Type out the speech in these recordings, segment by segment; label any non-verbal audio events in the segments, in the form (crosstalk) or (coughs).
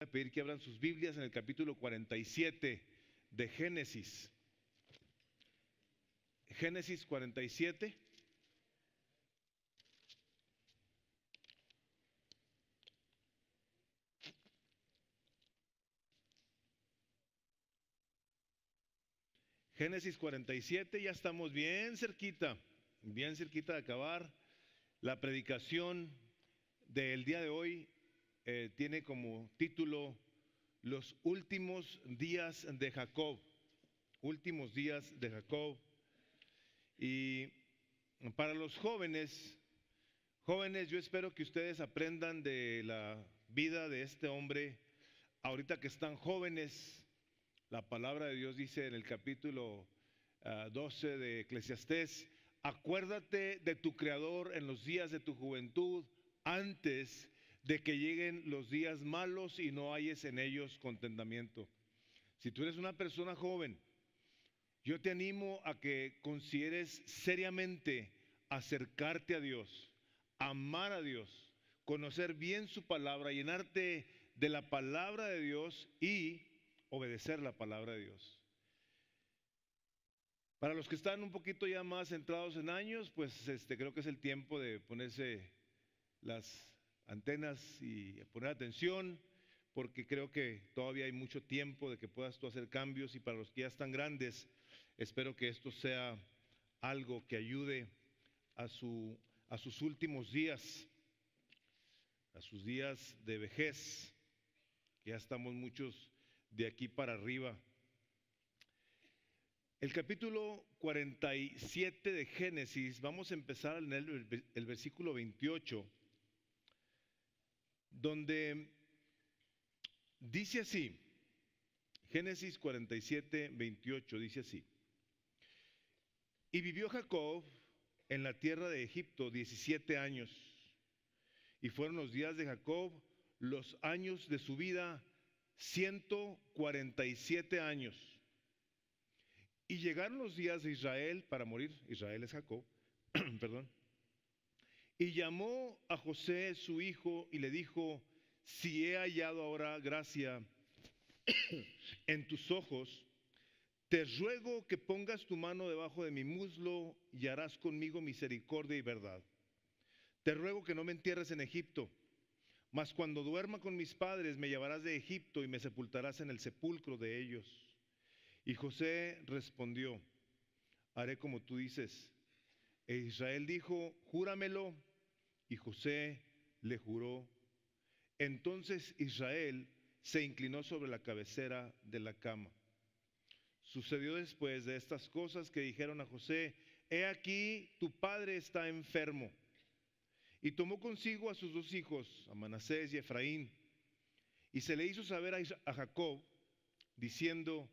a pedir que abran sus Biblias en el capítulo 47 de Génesis. Génesis 47. Génesis 47, ya estamos bien cerquita, bien cerquita de acabar la predicación del día de hoy eh, tiene como título Los últimos días de Jacob. Últimos días de Jacob. Y para los jóvenes, jóvenes, yo espero que ustedes aprendan de la vida de este hombre. Ahorita que están jóvenes, la palabra de Dios dice en el capítulo 12 ah, de Eclesiastés, acuérdate de tu Creador en los días de tu juventud, antes de que lleguen los días malos y no halles en ellos contentamiento. Si tú eres una persona joven, yo te animo a que consideres seriamente acercarte a Dios, amar a Dios, conocer bien su palabra, llenarte de la palabra de Dios y obedecer la palabra de Dios. Para los que están un poquito ya más centrados en años, pues este, creo que es el tiempo de ponerse las antenas y poner atención, porque creo que todavía hay mucho tiempo de que puedas tú hacer cambios y para los que ya están grandes, espero que esto sea algo que ayude a, su, a sus últimos días, a sus días de vejez, ya estamos muchos de aquí para arriba. El capítulo 47 de Génesis, vamos a empezar en el, el versículo 28 donde dice así, Génesis 47, 28, dice así, y vivió Jacob en la tierra de Egipto 17 años, y fueron los días de Jacob los años de su vida 147 años. Y llegaron los días de Israel para morir, Israel es Jacob, (clears throat) perdón, y llamó a José su hijo y le dijo, si he hallado ahora gracia (coughs) en tus ojos, te ruego que pongas tu mano debajo de mi muslo y harás conmigo misericordia y verdad. Te ruego que no me entierres en Egipto, mas cuando duerma con mis padres me llevarás de Egipto y me sepultarás en el sepulcro de ellos. Y José respondió, haré como tú dices. E Israel dijo, júramelo y José le juró. Entonces Israel se inclinó sobre la cabecera de la cama. Sucedió después de estas cosas que dijeron a José, he aquí tu padre está enfermo. Y tomó consigo a sus dos hijos, a Manasés y Efraín, y se le hizo saber a Jacob, diciendo,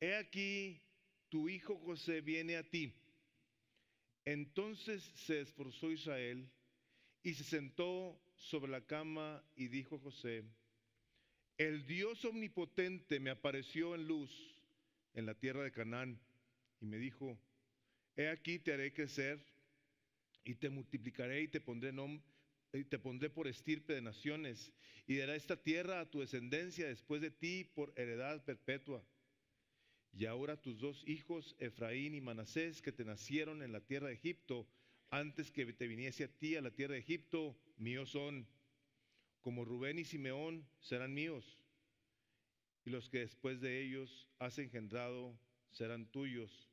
he aquí tu hijo José viene a ti. Entonces se esforzó Israel y se sentó sobre la cama y dijo José, el Dios omnipotente me apareció en luz en la tierra de Canaán y me dijo, he aquí te haré crecer y te multiplicaré y te pondré y te pondré por estirpe de naciones, y dará esta tierra a tu descendencia después de ti por heredad perpetua. Y ahora tus dos hijos, Efraín y Manasés, que te nacieron en la tierra de Egipto, antes que te viniese a ti a la tierra de Egipto, míos son. Como Rubén y Simeón serán míos, y los que después de ellos has engendrado serán tuyos.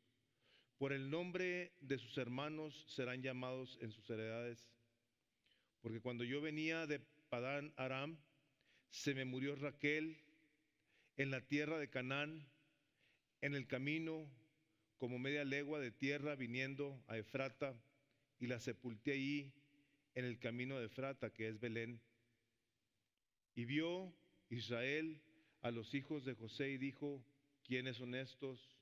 Por el nombre de sus hermanos serán llamados en sus heredades. Porque cuando yo venía de Padán Aram, se me murió Raquel en la tierra de Canaán, en el camino, como media legua de tierra viniendo a Efrata y la sepulté allí en el camino de Frata, que es Belén. Y vio Israel a los hijos de José y dijo, ¿quiénes son estos?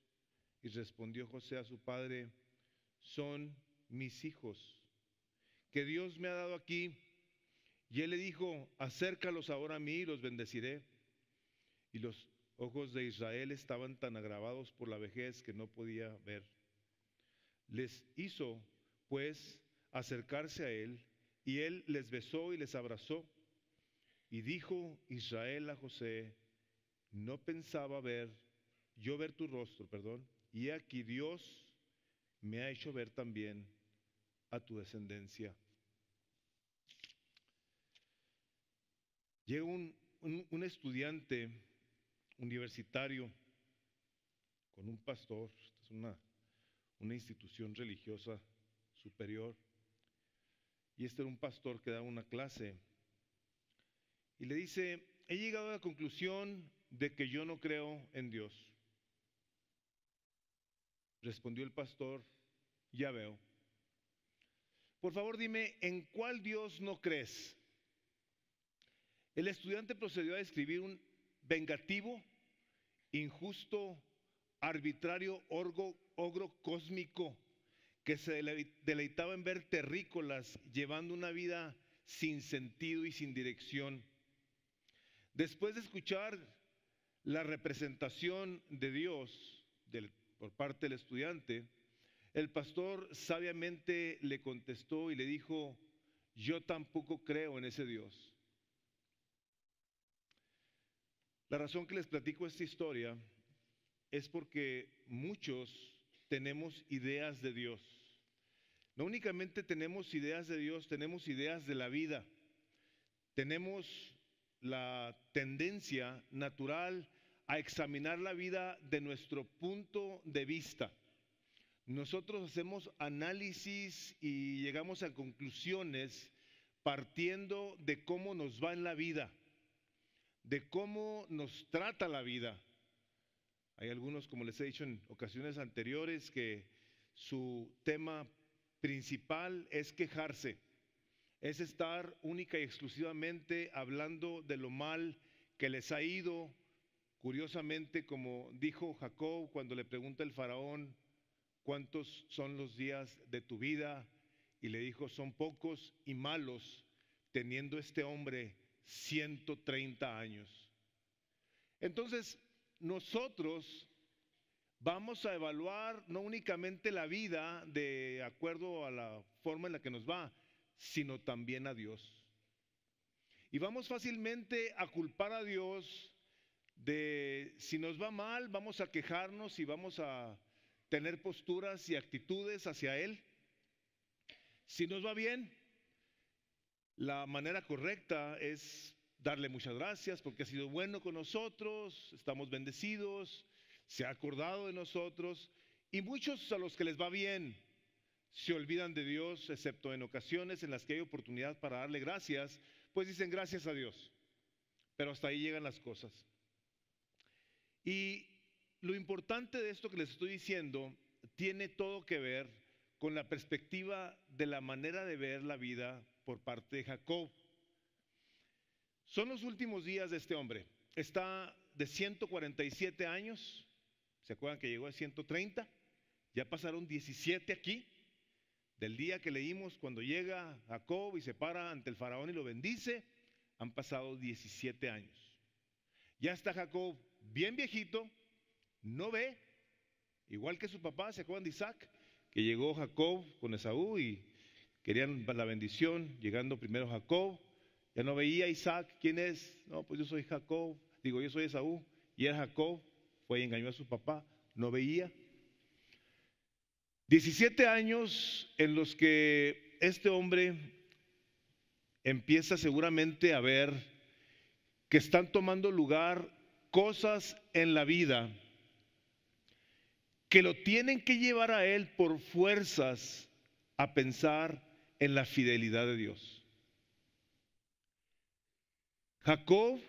Y respondió José a su padre, son mis hijos, que Dios me ha dado aquí. Y él le dijo, acércalos ahora a mí y los bendeciré. Y los ojos de Israel estaban tan agravados por la vejez que no podía ver. Les hizo pues, acercarse a él, y él les besó y les abrazó. Y dijo Israel a José, no pensaba ver, yo ver tu rostro, perdón, y aquí Dios me ha hecho ver también a tu descendencia. Llega un, estudiante universitario con un pastor, es una, una institución religiosa superior. Y este era un pastor que daba una clase. Y le dice, he llegado a la conclusión de que yo no creo en Dios. Respondió el pastor, ya veo. Por favor dime, ¿en cuál Dios no crees? El estudiante procedió a escribir un vengativo, injusto, arbitrario, orgo, ogro cósmico que se deleitaba en ver terrícolas llevando una vida sin sentido y sin dirección. Después de escuchar la representación de Dios por parte del estudiante, el pastor sabiamente le contestó y le dijo, yo tampoco creo en ese Dios. La razón que les platico esta historia es porque muchos tenemos ideas de Dios. No únicamente tenemos ideas de Dios, tenemos ideas de la vida. Tenemos la tendencia natural a examinar la vida de nuestro punto de vista. Nosotros hacemos análisis y llegamos a conclusiones partiendo de cómo nos va en la vida, de cómo nos trata la vida. Hay algunos, como les he dicho en ocasiones anteriores, que su tema principal es quejarse, es estar única y exclusivamente hablando de lo mal que les ha ido. Curiosamente, como dijo Jacob cuando le pregunta el faraón, ¿cuántos son los días de tu vida? Y le dijo, son pocos y malos, teniendo este hombre 130 años. Entonces, nosotros vamos a evaluar no únicamente la vida de acuerdo a la forma en la que nos va, sino también a Dios. Y vamos fácilmente a culpar a Dios de si nos va mal, vamos a quejarnos y vamos a tener posturas y actitudes hacia Él. Si nos va bien, la manera correcta es darle muchas gracias porque ha sido bueno con nosotros, estamos bendecidos, se ha acordado de nosotros y muchos a los que les va bien se olvidan de Dios, excepto en ocasiones en las que hay oportunidad para darle gracias, pues dicen gracias a Dios. Pero hasta ahí llegan las cosas. Y lo importante de esto que les estoy diciendo tiene todo que ver con la perspectiva de la manera de ver la vida por parte de Jacob. Son los últimos días de este hombre. Está de 147 años, ¿Se acuerdan que llegó a 130? Ya pasaron 17 aquí. Del día que leímos cuando llega Jacob y se para ante el faraón y lo bendice, han pasado 17 años. Ya está Jacob bien viejito, no ve, igual que su papá, ¿se acuerdan de Isaac? Que llegó Jacob con Esaú y querían la bendición, llegando primero Jacob, ya no veía Isaac, ¿quién es? No, pues yo soy Jacob, digo, yo soy Esaú, y era Jacob, fue y engañó a su papá, no veía. 17 años en los que este hombre empieza seguramente a ver que están tomando lugar cosas en la vida que lo tienen que llevar a él por fuerzas a pensar en la fidelidad de Dios. Jacob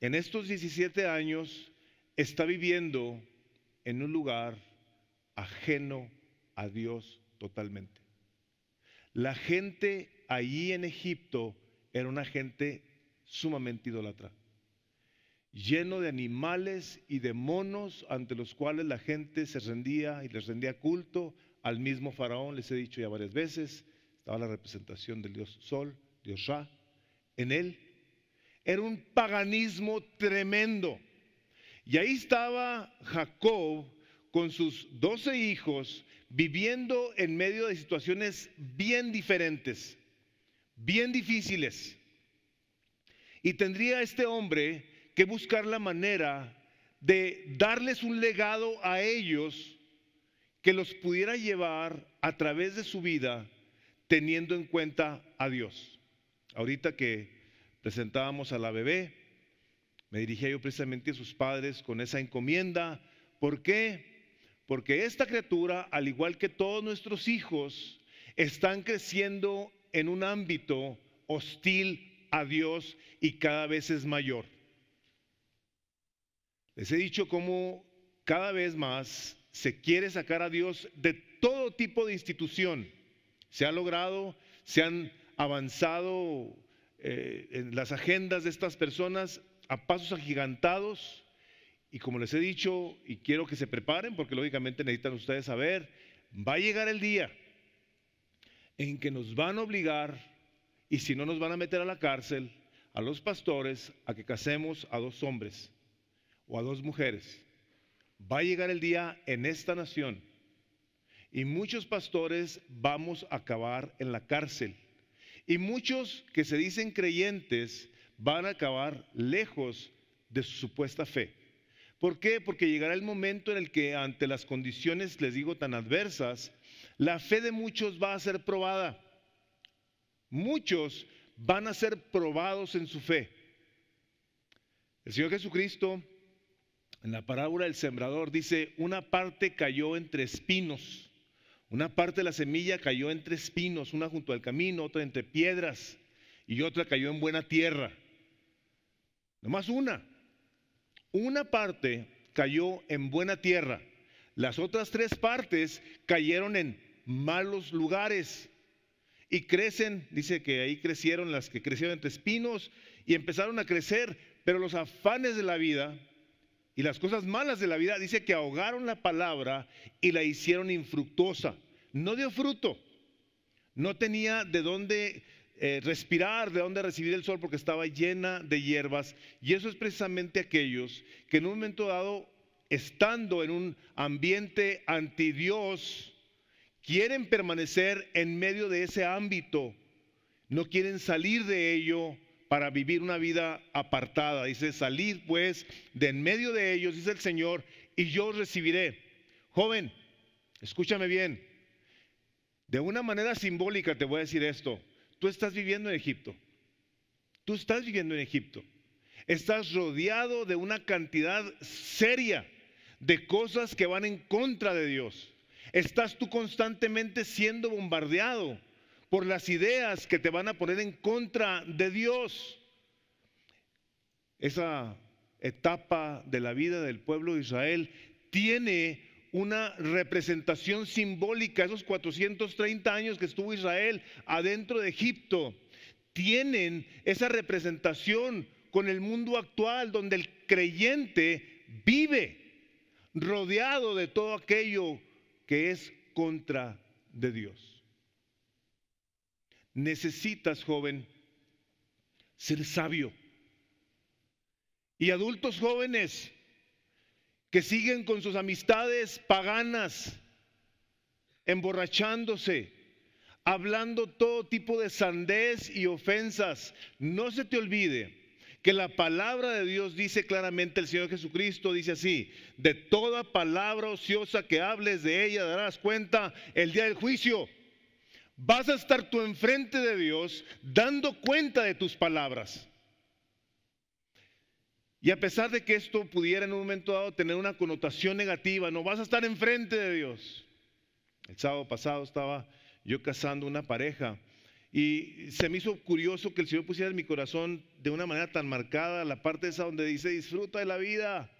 en estos 17 años está viviendo en un lugar ajeno a Dios totalmente. La gente allí en Egipto era una gente sumamente idolatra, lleno de animales y de monos ante los cuales la gente se rendía y les rendía culto al mismo faraón, les he dicho ya varias veces, estaba la representación del dios Sol, dios Ra, en él. Era un paganismo tremendo. Y ahí estaba Jacob con sus doce hijos viviendo en medio de situaciones bien diferentes, bien difíciles. Y tendría este hombre que buscar la manera de darles un legado a ellos que los pudiera llevar a través de su vida teniendo en cuenta a Dios. Ahorita que presentábamos a la bebé, me dirigía yo precisamente a sus padres con esa encomienda. ¿Por qué? Porque esta criatura, al igual que todos nuestros hijos, están creciendo en un ámbito hostil a Dios y cada vez es mayor. Les he dicho cómo cada vez más se quiere sacar a Dios de todo tipo de institución. Se ha logrado, se han avanzado eh, en las agendas de estas personas a pasos agigantados y como les he dicho, y quiero que se preparen porque lógicamente necesitan ustedes saber, va a llegar el día en que nos van a obligar y si no nos van a meter a la cárcel a los pastores a que casemos a dos hombres o a dos mujeres. Va a llegar el día en esta nación y muchos pastores vamos a acabar en la cárcel. Y muchos que se dicen creyentes van a acabar lejos de su supuesta fe. ¿Por qué? Porque llegará el momento en el que ante las condiciones, les digo, tan adversas, la fe de muchos va a ser probada. Muchos van a ser probados en su fe. El Señor Jesucristo, en la parábola del sembrador, dice, una parte cayó entre espinos, una parte de la semilla cayó entre espinos, una junto al camino, otra entre piedras y otra cayó en buena tierra. Nomás una. Una parte cayó en buena tierra. Las otras tres partes cayeron en malos lugares. Y crecen, dice que ahí crecieron las que crecieron entre espinos y empezaron a crecer, pero los afanes de la vida y las cosas malas de la vida, dice que ahogaron la palabra y la hicieron infructuosa. No dio fruto. No tenía de dónde eh, respirar, de dónde recibir el sol, porque estaba llena de hierbas. Y eso es precisamente aquellos que en un momento dado, estando en un ambiente anti Dios, quieren permanecer en medio de ese ámbito, no quieren salir de ello para vivir una vida apartada. Dice, salid pues de en medio de ellos, dice el Señor, y yo recibiré. Joven, escúchame bien. De una manera simbólica te voy a decir esto. Tú estás viviendo en Egipto. Tú estás viviendo en Egipto. Estás rodeado de una cantidad seria de cosas que van en contra de Dios. Estás tú constantemente siendo bombardeado por las ideas que te van a poner en contra de Dios. Esa etapa de la vida del pueblo de Israel tiene una representación simbólica, esos 430 años que estuvo Israel adentro de Egipto, tienen esa representación con el mundo actual donde el creyente vive rodeado de todo aquello que es contra de Dios. Necesitas, joven, ser sabio. Y adultos jóvenes, que siguen con sus amistades paganas, emborrachándose, hablando todo tipo de sandez y ofensas. No se te olvide que la palabra de Dios dice claramente, el Señor Jesucristo dice así, de toda palabra ociosa que hables de ella darás cuenta el día del juicio. Vas a estar tú enfrente de Dios dando cuenta de tus palabras. Y a pesar de que esto pudiera en un momento dado tener una connotación negativa, no vas a estar enfrente de Dios. El sábado pasado estaba yo casando una pareja y se me hizo curioso que el Señor pusiera en mi corazón de una manera tan marcada la parte esa donde dice, disfruta de la vida.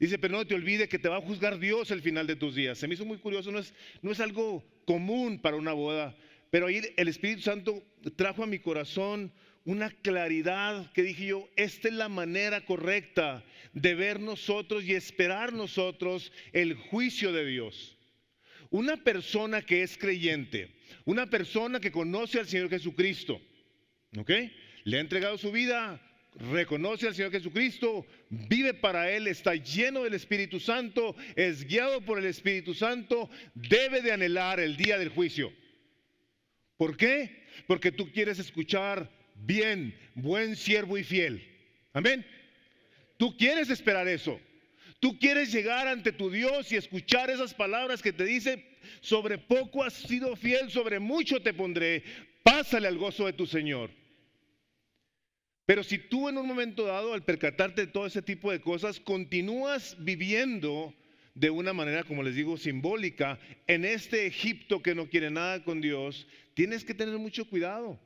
Dice, pero no te olvides que te va a juzgar Dios el final de tus días. Se me hizo muy curioso, no es, no es algo común para una boda, pero ahí el Espíritu Santo trajo a mi corazón una claridad que dije yo, esta es la manera correcta de ver nosotros y esperar nosotros el juicio de Dios. Una persona que es creyente, una persona que conoce al Señor Jesucristo, ¿ok? Le ha entregado su vida, reconoce al Señor Jesucristo, vive para Él, está lleno del Espíritu Santo, es guiado por el Espíritu Santo, debe de anhelar el día del juicio. ¿Por qué? Porque tú quieres escuchar bien, buen siervo y fiel. Amén. Tú quieres esperar eso. Tú quieres llegar ante tu Dios y escuchar esas palabras que te dice, sobre poco has sido fiel, sobre mucho te pondré, pásale al gozo de tu Señor. Pero si tú en un momento dado, al percatarte de todo ese tipo de cosas, continúas viviendo de una manera, como les digo, simbólica en este Egipto que no quiere nada con Dios, tienes que tener mucho cuidado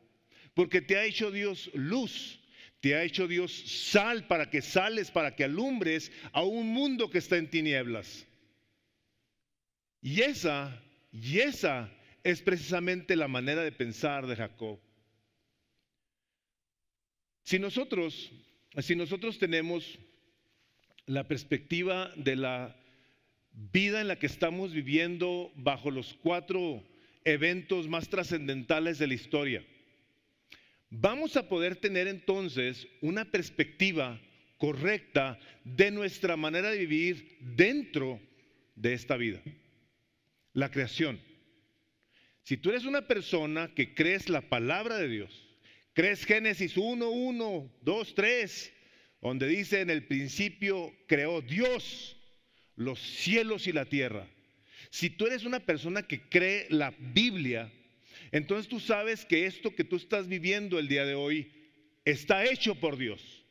porque te ha hecho Dios luz, te ha hecho Dios sal para que sales, para que alumbres a un mundo que está en tinieblas. Y esa, y esa es precisamente la manera de pensar de Jacob. Si nosotros, si nosotros tenemos la perspectiva de la vida en la que estamos viviendo bajo los cuatro eventos más trascendentales de la historia, vamos a poder tener entonces una perspectiva correcta de nuestra manera de vivir dentro de esta vida, la creación. Si tú eres una persona que crees la palabra de Dios, crees Génesis 1, 1, 2, 3, donde dice en el principio creó Dios los cielos y la tierra. Si tú eres una persona que cree la Biblia, entonces tú sabes que esto que tú estás viviendo el día de hoy está hecho por Dios.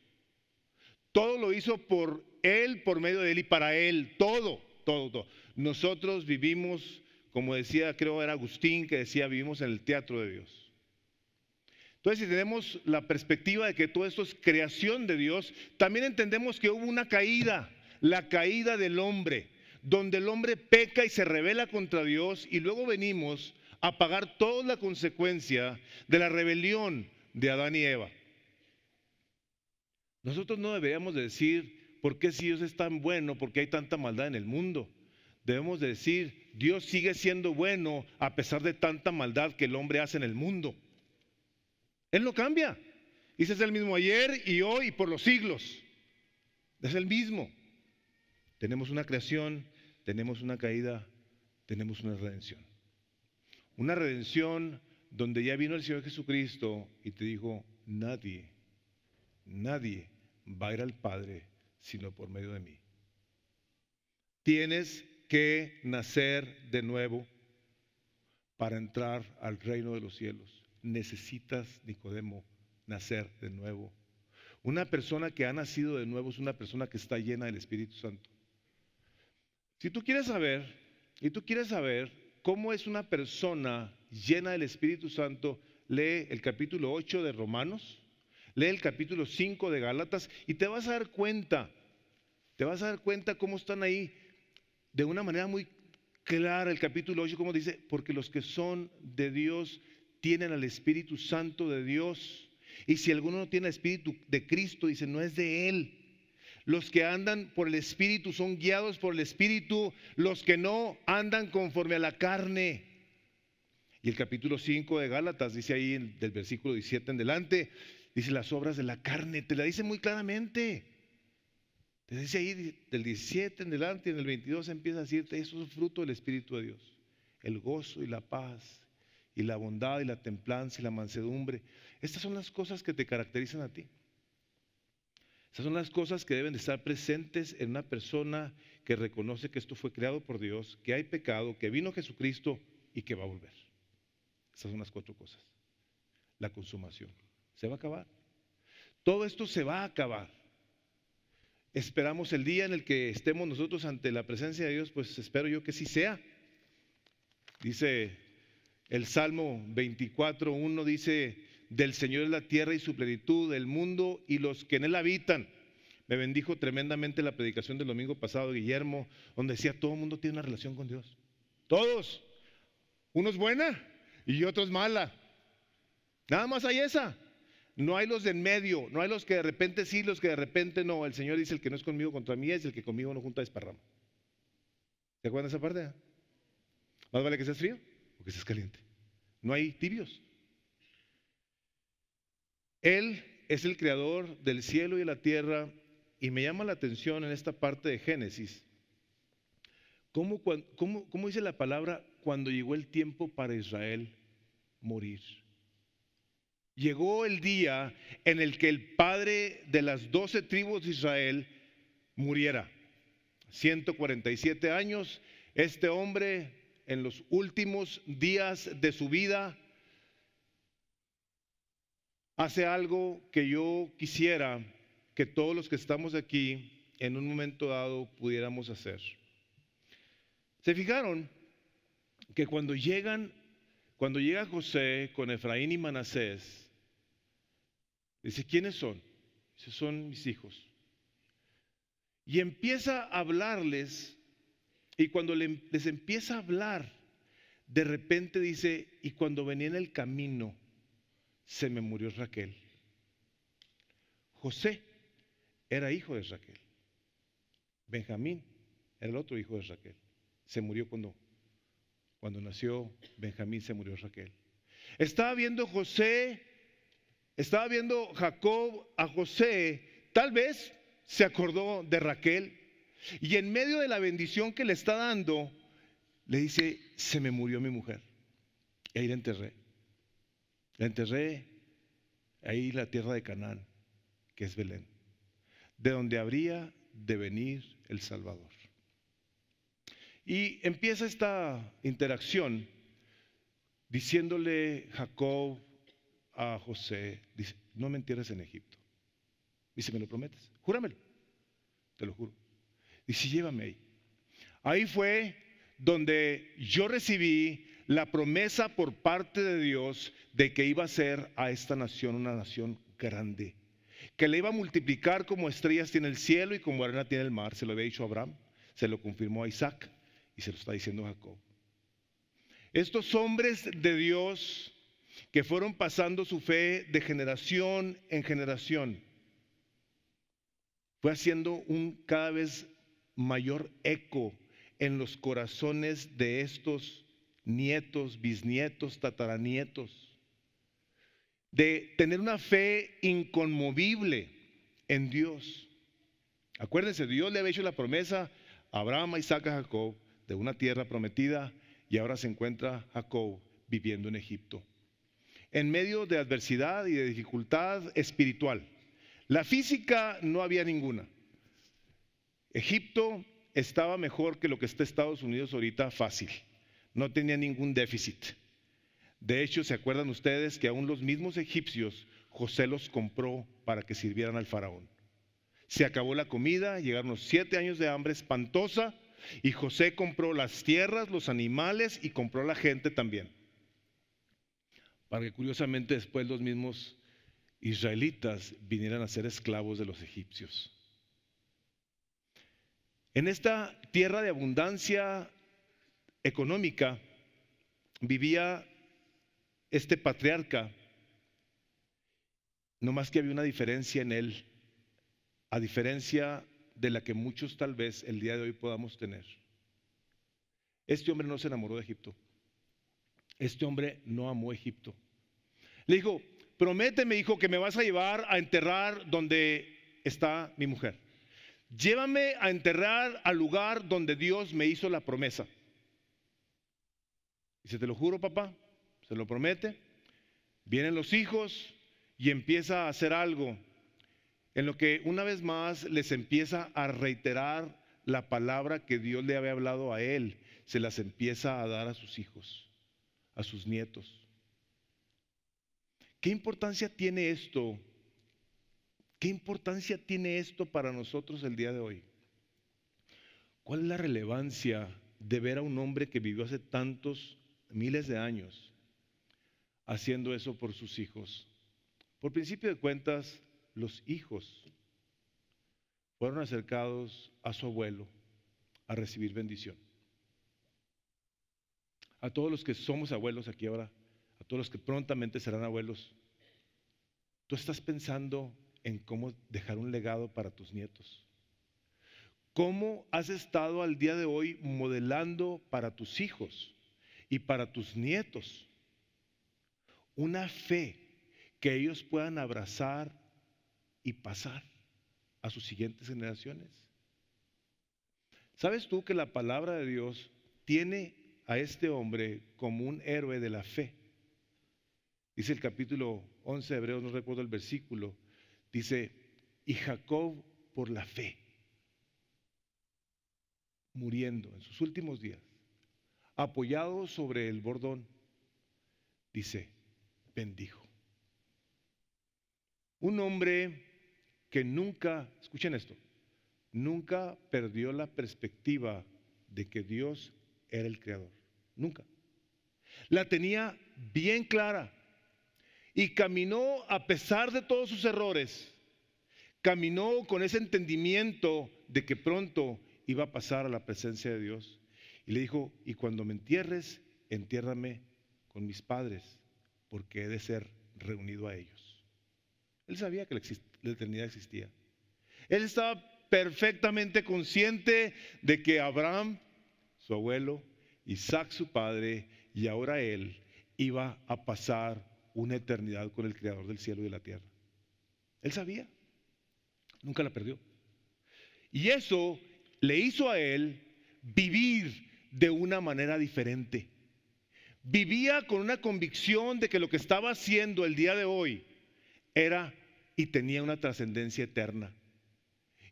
Todo lo hizo por Él, por medio de Él y para Él. Todo, todo, todo. Nosotros vivimos, como decía, creo era Agustín que decía, vivimos en el teatro de Dios. Entonces, si tenemos la perspectiva de que todo esto es creación de Dios, también entendemos que hubo una caída, la caída del hombre, donde el hombre peca y se revela contra Dios y luego venimos a pagar toda la consecuencia de la rebelión de Adán y Eva. Nosotros no deberíamos decir, ¿por qué si Dios es tan bueno? ¿Por qué hay tanta maldad en el mundo? Debemos decir, Dios sigue siendo bueno a pesar de tanta maldad que el hombre hace en el mundo. Él no cambia. Dice, es el mismo ayer y hoy y por los siglos. Es el mismo. Tenemos una creación, tenemos una caída, tenemos una redención. Una redención donde ya vino el Señor Jesucristo y te dijo, nadie, nadie va a ir al Padre sino por medio de mí. Tienes que nacer de nuevo para entrar al reino de los cielos. Necesitas, Nicodemo, nacer de nuevo. Una persona que ha nacido de nuevo es una persona que está llena del Espíritu Santo. Si tú quieres saber, y tú quieres saber cómo es una persona llena del Espíritu Santo, lee el capítulo 8 de Romanos, lee el capítulo 5 de Gálatas y te vas a dar cuenta, te vas a dar cuenta cómo están ahí de una manera muy clara el capítulo 8, como dice, porque los que son de Dios tienen al Espíritu Santo de Dios. Y si alguno no tiene el Espíritu de Cristo, dice, no es de Él. Los que andan por el Espíritu son guiados por el Espíritu, los que no andan conforme a la carne. Y el capítulo 5 de Gálatas dice ahí del versículo 17 en adelante, dice las obras de la carne, te la dice muy claramente. Te dice ahí del 17 en adelante, en el 22 empieza a decirte, eso es fruto del Espíritu de Dios, el gozo y la paz y la bondad y la templanza y la mansedumbre. Estas son las cosas que te caracterizan a ti. Esas son las cosas que deben de estar presentes en una persona que reconoce que esto fue creado por Dios, que hay pecado, que vino Jesucristo y que va a volver. Esas son las cuatro cosas. La consumación. Se va a acabar. Todo esto se va a acabar. Esperamos el día en el que estemos nosotros ante la presencia de Dios, pues espero yo que sí sea. Dice el Salmo 24.1, dice, del Señor es la tierra y su plenitud, del mundo y los que en él habitan. Me bendijo tremendamente la predicación del domingo pasado, Guillermo, donde decía, todo el mundo tiene una relación con Dios. Todos. Unos buena y otros mala. Nada más hay esa. No hay los de en medio, no hay los que de repente sí, los que de repente no. El Señor dice, el que no es conmigo contra mí es, el que conmigo no junta desparrama. ¿Te acuerdan de esa parte? Ah? Más vale que seas frío o que seas caliente. No hay tibios. Él es el creador del cielo y de la tierra y me llama la atención en esta parte de Génesis. ¿Cómo, dice la palabra cuando llegó el tiempo para Israel morir? Llegó el día en el que el padre de las doce tribus de Israel muriera. 147 años, este hombre en los últimos días de su vida hace algo que yo quisiera que todos los que estamos aquí en un momento dado pudiéramos hacer. ¿Se fijaron que cuando llegan, cuando llega José con Efraín y Manasés, dice, ¿quiénes son? Dice, son mis hijos. Y empieza a hablarles, y cuando les empieza a hablar, de repente dice, y cuando venía en el camino, se me murió Raquel. José era hijo de Raquel. Benjamín era el otro hijo de Raquel. Se murió cuando, cuando nació Benjamín, se murió Raquel. Estaba viendo José, estaba viendo Jacob a José, tal vez se acordó de Raquel y en medio de la bendición que le está dando, le dice, se me murió mi mujer. Y ahí la enterré. La enterré ahí en la tierra de Canaán, que es Belén, de donde habría de venir el Salvador. Y empieza esta interacción diciéndole Jacob a José, dice, no me entierres en Egipto. Dice, ¿me lo prometes? Júramelo, te lo juro. Dice, llévame ahí. Ahí fue donde yo recibí la promesa por parte de Dios de que iba a ser a esta nación una nación grande, que le iba a multiplicar como estrellas tiene el cielo y como arena tiene el mar. Se lo había dicho Abraham, se lo confirmó a Isaac y se lo está diciendo Jacob. Estos hombres de Dios que fueron pasando su fe de generación en generación, fue haciendo un cada vez mayor eco en los corazones de estos nietos, bisnietos, tataranietos, de tener una fe inconmovible en Dios. Acuérdense, Dios le había hecho la promesa a Abraham, Isaac, a Jacob de una tierra prometida y ahora se encuentra Jacob viviendo en Egipto. En medio de adversidad y de dificultad espiritual. La física no había ninguna. Egipto estaba mejor que lo que está Estados Unidos ahorita fácil no tenía ningún déficit. De hecho, ¿se acuerdan ustedes que aún los mismos egipcios José los compró para que sirvieran al faraón? Se acabó la comida, llegaron los siete años de hambre espantosa y José compró las tierras, los animales y compró la gente también. Para que curiosamente después los mismos israelitas vinieran a ser esclavos de los egipcios. En esta tierra de abundancia económica vivía este patriarca, no más que había una diferencia en él, a diferencia de la que muchos tal vez el día de hoy podamos tener. Este hombre no se enamoró de Egipto. Este hombre no amó Egipto. Le dijo, prométeme, hijo, que me vas a llevar a enterrar donde está mi mujer. Llévame a enterrar al lugar donde Dios me hizo la promesa. Dice, te lo juro, papá, se lo promete. Vienen los hijos y empieza a hacer algo, en lo que una vez más les empieza a reiterar la palabra que Dios le había hablado a él, se las empieza a dar a sus hijos, a sus nietos. ¿Qué importancia tiene esto? ¿Qué importancia tiene esto para nosotros el día de hoy? ¿Cuál es la relevancia de ver a un hombre que vivió hace tantos años, miles de años haciendo eso por sus hijos. Por principio de cuentas, los hijos fueron acercados a su abuelo a recibir bendición. A todos los que somos abuelos aquí ahora, a todos los que prontamente serán abuelos, tú estás pensando en cómo dejar un legado para tus nietos. ¿Cómo has estado al día de hoy modelando para tus hijos? y para tus nietos. Una fe que ellos puedan abrazar y pasar a sus siguientes generaciones. ¿Sabes tú que la palabra de Dios tiene a este hombre como un héroe de la fe? Dice el capítulo 11 de Hebreos, no recuerdo el versículo, dice, y Jacob por la fe, muriendo en sus últimos días, apoyado sobre el bordón, dice, bendijo. Un hombre que nunca, escuchen esto, nunca perdió la perspectiva de que Dios era el creador. Nunca. La tenía bien clara y caminó a pesar de todos sus errores. Caminó con ese entendimiento de que pronto iba a pasar a la presencia de Dios. Y le dijo, y cuando me entierres, entiérrame con mis padres, porque he de ser reunido a ellos. Él sabía que la eternidad existía. Él estaba perfectamente consciente de que Abraham, su abuelo, Isaac, su padre, y ahora él, iba a pasar una eternidad con el Creador del cielo y de la tierra. Él sabía, nunca la perdió. Y eso le hizo a él vivir de una manera diferente. Vivía con una convicción de que lo que estaba haciendo el día de hoy era y tenía una trascendencia eterna.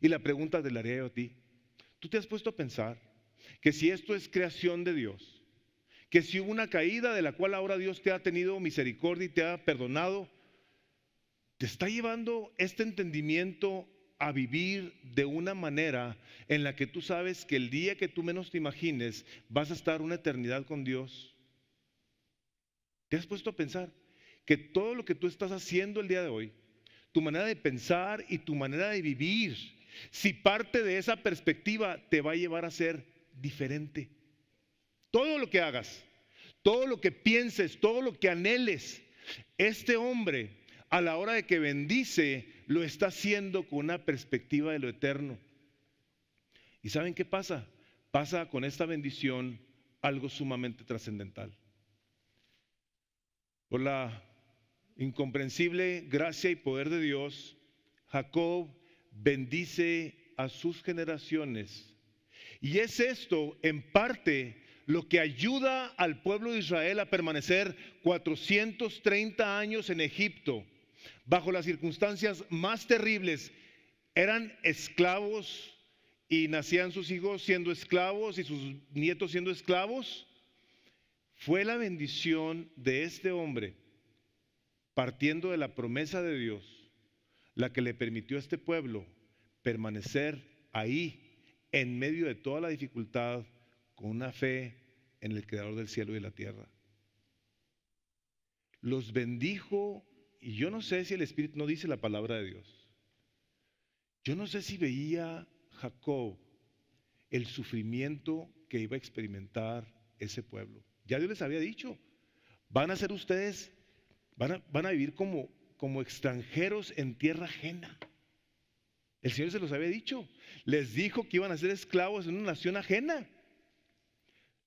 Y la pregunta del la a ti, ¿tú te has puesto a pensar que si esto es creación de Dios, que si hubo una caída de la cual ahora Dios te ha tenido misericordia y te ha perdonado, te está llevando este entendimiento a vivir de una manera en la que tú sabes que el día que tú menos te imagines vas a estar una eternidad con Dios. ¿Te has puesto a pensar que todo lo que tú estás haciendo el día de hoy, tu manera de pensar y tu manera de vivir, si parte de esa perspectiva te va a llevar a ser diferente? Todo lo que hagas, todo lo que pienses, todo lo que anheles, este hombre a la hora de que bendice, lo está haciendo con una perspectiva de lo eterno. ¿Y saben qué pasa? Pasa con esta bendición algo sumamente trascendental. Por la incomprensible gracia y poder de Dios, Jacob bendice a sus generaciones. Y es esto, en parte, lo que ayuda al pueblo de Israel a permanecer 430 años en Egipto bajo las circunstancias más terribles, eran esclavos y nacían sus hijos siendo esclavos y sus nietos siendo esclavos, fue la bendición de este hombre, partiendo de la promesa de Dios, la que le permitió a este pueblo permanecer ahí, en medio de toda la dificultad, con una fe en el Creador del cielo y de la tierra. Los bendijo y yo no sé si el Espíritu no dice la palabra de Dios. Yo no sé si veía Jacob el sufrimiento que iba a experimentar ese pueblo. Ya Dios les había dicho, van a ser ustedes, van a, vivir como, como extranjeros en tierra ajena. El Señor se los había dicho. Les dijo que iban a ser esclavos en una nación ajena.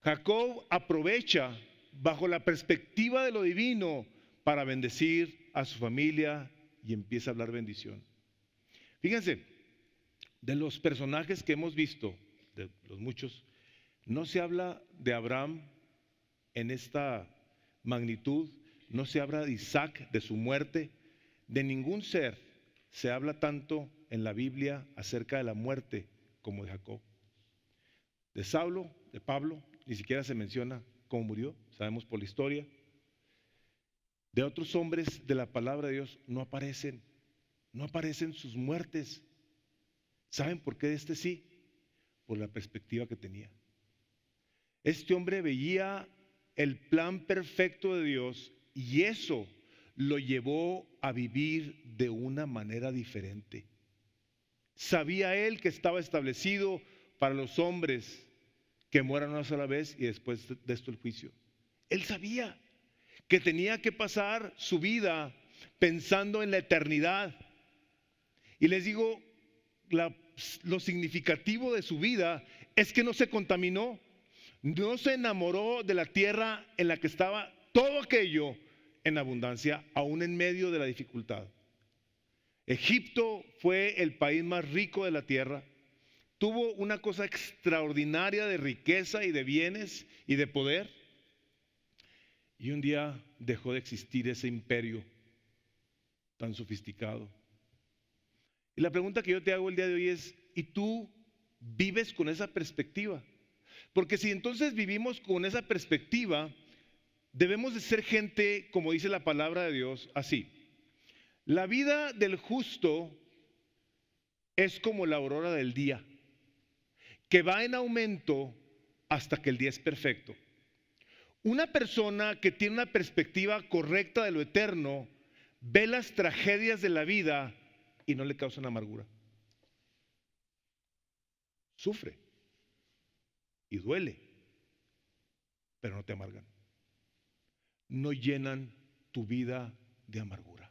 Jacob aprovecha bajo la perspectiva de lo divino para bendecir a su familia y empieza a hablar bendición. Fíjense, de los personajes que hemos visto, de los muchos, no se habla de Abraham en esta magnitud, no se habla de Isaac, de su muerte, de ningún ser se habla tanto en la Biblia acerca de la muerte como de Jacob. De Saulo, de Pablo, ni siquiera se menciona cómo murió, sabemos por la historia de otros hombres de la palabra de Dios no aparecen, no aparecen sus muertes. ¿Saben por qué de este sí? Por la perspectiva que tenía. Este hombre veía el plan perfecto de Dios y eso lo llevó a vivir de una manera diferente. Sabía él que estaba establecido para los hombres que mueran una sola vez y después de esto el juicio. Él sabía que tenía que pasar su vida pensando en la eternidad. Y les digo, lo significativo de su vida es que no se contaminó, no se enamoró de la tierra en la que estaba todo aquello en abundancia, aún en medio de la dificultad. Egipto fue el país más rico de la tierra, tuvo una cosa extraordinaria de riqueza y de bienes y de poder y un día dejó de existir ese imperio tan sofisticado. Y la pregunta que yo te hago el día de hoy es, ¿y tú vives con esa perspectiva? Porque si entonces vivimos con esa perspectiva, debemos de ser gente, como dice la palabra de Dios, así. La vida del justo es como la aurora del día, que va en aumento hasta que el día es perfecto. Una persona que tiene una perspectiva correcta de lo eterno ve las tragedias de la vida y no le causan amargura. Sufre y duele, pero no te amargan. No llenan tu vida de amargura.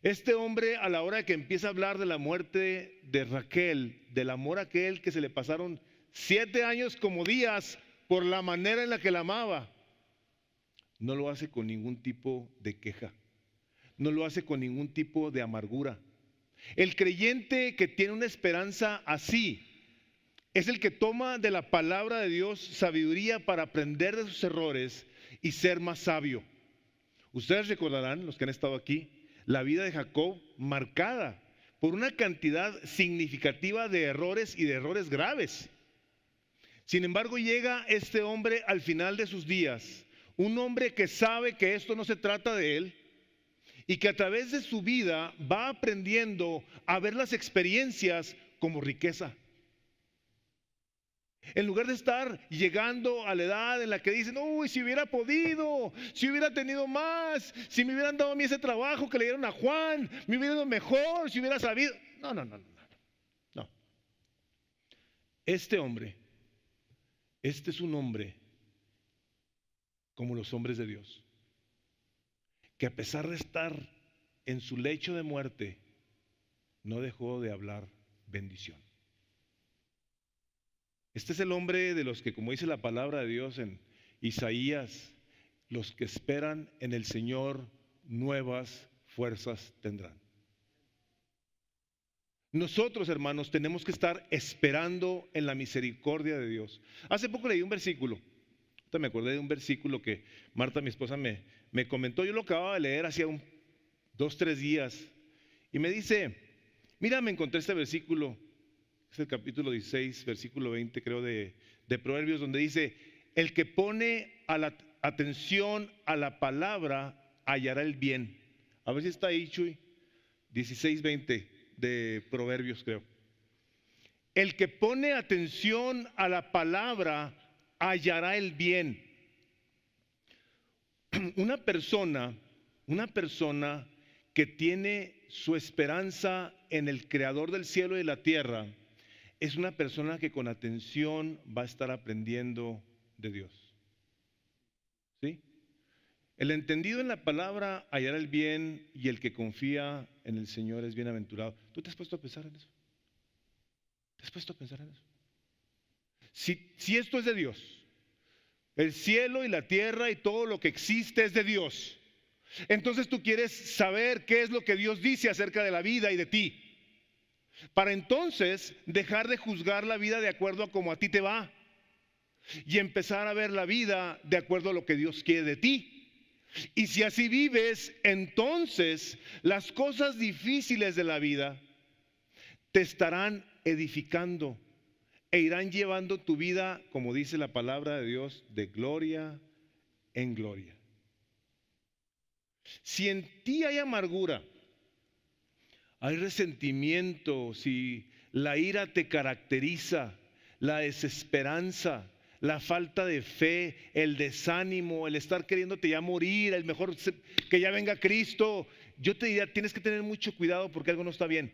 Este hombre a la hora de que empieza a hablar de la muerte de Raquel, del amor aquel que se le pasaron siete años como días, por la manera en la que la amaba, no lo hace con ningún tipo de queja, no lo hace con ningún tipo de amargura. El creyente que tiene una esperanza así es el que toma de la palabra de Dios sabiduría para aprender de sus errores y ser más sabio. Ustedes recordarán, los que han estado aquí, la vida de Jacob marcada por una cantidad significativa de errores y de errores graves. Sin embargo, llega este hombre al final de sus días, un hombre que sabe que esto no se trata de él y que a través de su vida va aprendiendo a ver las experiencias como riqueza. En lugar de estar llegando a la edad en la que dicen, uy, si hubiera podido, si hubiera tenido más, si me hubieran dado a mí ese trabajo que le dieron a Juan, me hubiera ido mejor, si hubiera sabido. No, no, no, no. no. Este hombre este es un hombre como los hombres de Dios, que a pesar de estar en su lecho de muerte, no dejó de hablar bendición. Este es el hombre de los que, como dice la palabra de Dios en Isaías, los que esperan en el Señor nuevas fuerzas tendrán. Nosotros, hermanos, tenemos que estar esperando en la misericordia de Dios. Hace poco leí un versículo. Me acordé de un versículo que Marta, mi esposa, me, comentó. Yo lo acababa de leer hacía dos, tres días. Y me dice, mira, me encontré este versículo. Es el capítulo 16, versículo 20, creo, de, Proverbios, donde dice, el que pone a la atención a la palabra hallará el bien. A ver si está ahí, Chuy. 16, 20 de Proverbios, creo. El que pone atención a la palabra hallará el bien. (clears throat) Una persona, una persona que tiene su esperanza en el creador del cielo y de la tierra, es una persona que con atención va a estar aprendiendo de Dios. El entendido en la palabra hallará el bien y el que confía en el Señor es bienaventurado. ¿Tú te has puesto a pensar en eso? ¿Te has puesto a pensar en eso? Si, esto es de Dios, el cielo y la tierra y todo lo que existe es de Dios, entonces tú quieres saber qué es lo que Dios dice acerca de la vida y de ti. Para entonces dejar de juzgar la vida de acuerdo a cómo a ti te va y empezar a ver la vida de acuerdo a lo que Dios quiere de ti. Y si así vives, entonces las cosas difíciles de la vida te estarán edificando e irán llevando tu vida, como dice la palabra de Dios, de gloria en gloria. Si en ti hay amargura, hay resentimiento, si la ira te caracteriza, la desesperanza, la falta de fe, el desánimo, el estar queriéndote ya morir, el mejor que ya venga Cristo. Yo te diría, tienes que tener mucho cuidado porque algo no está bien.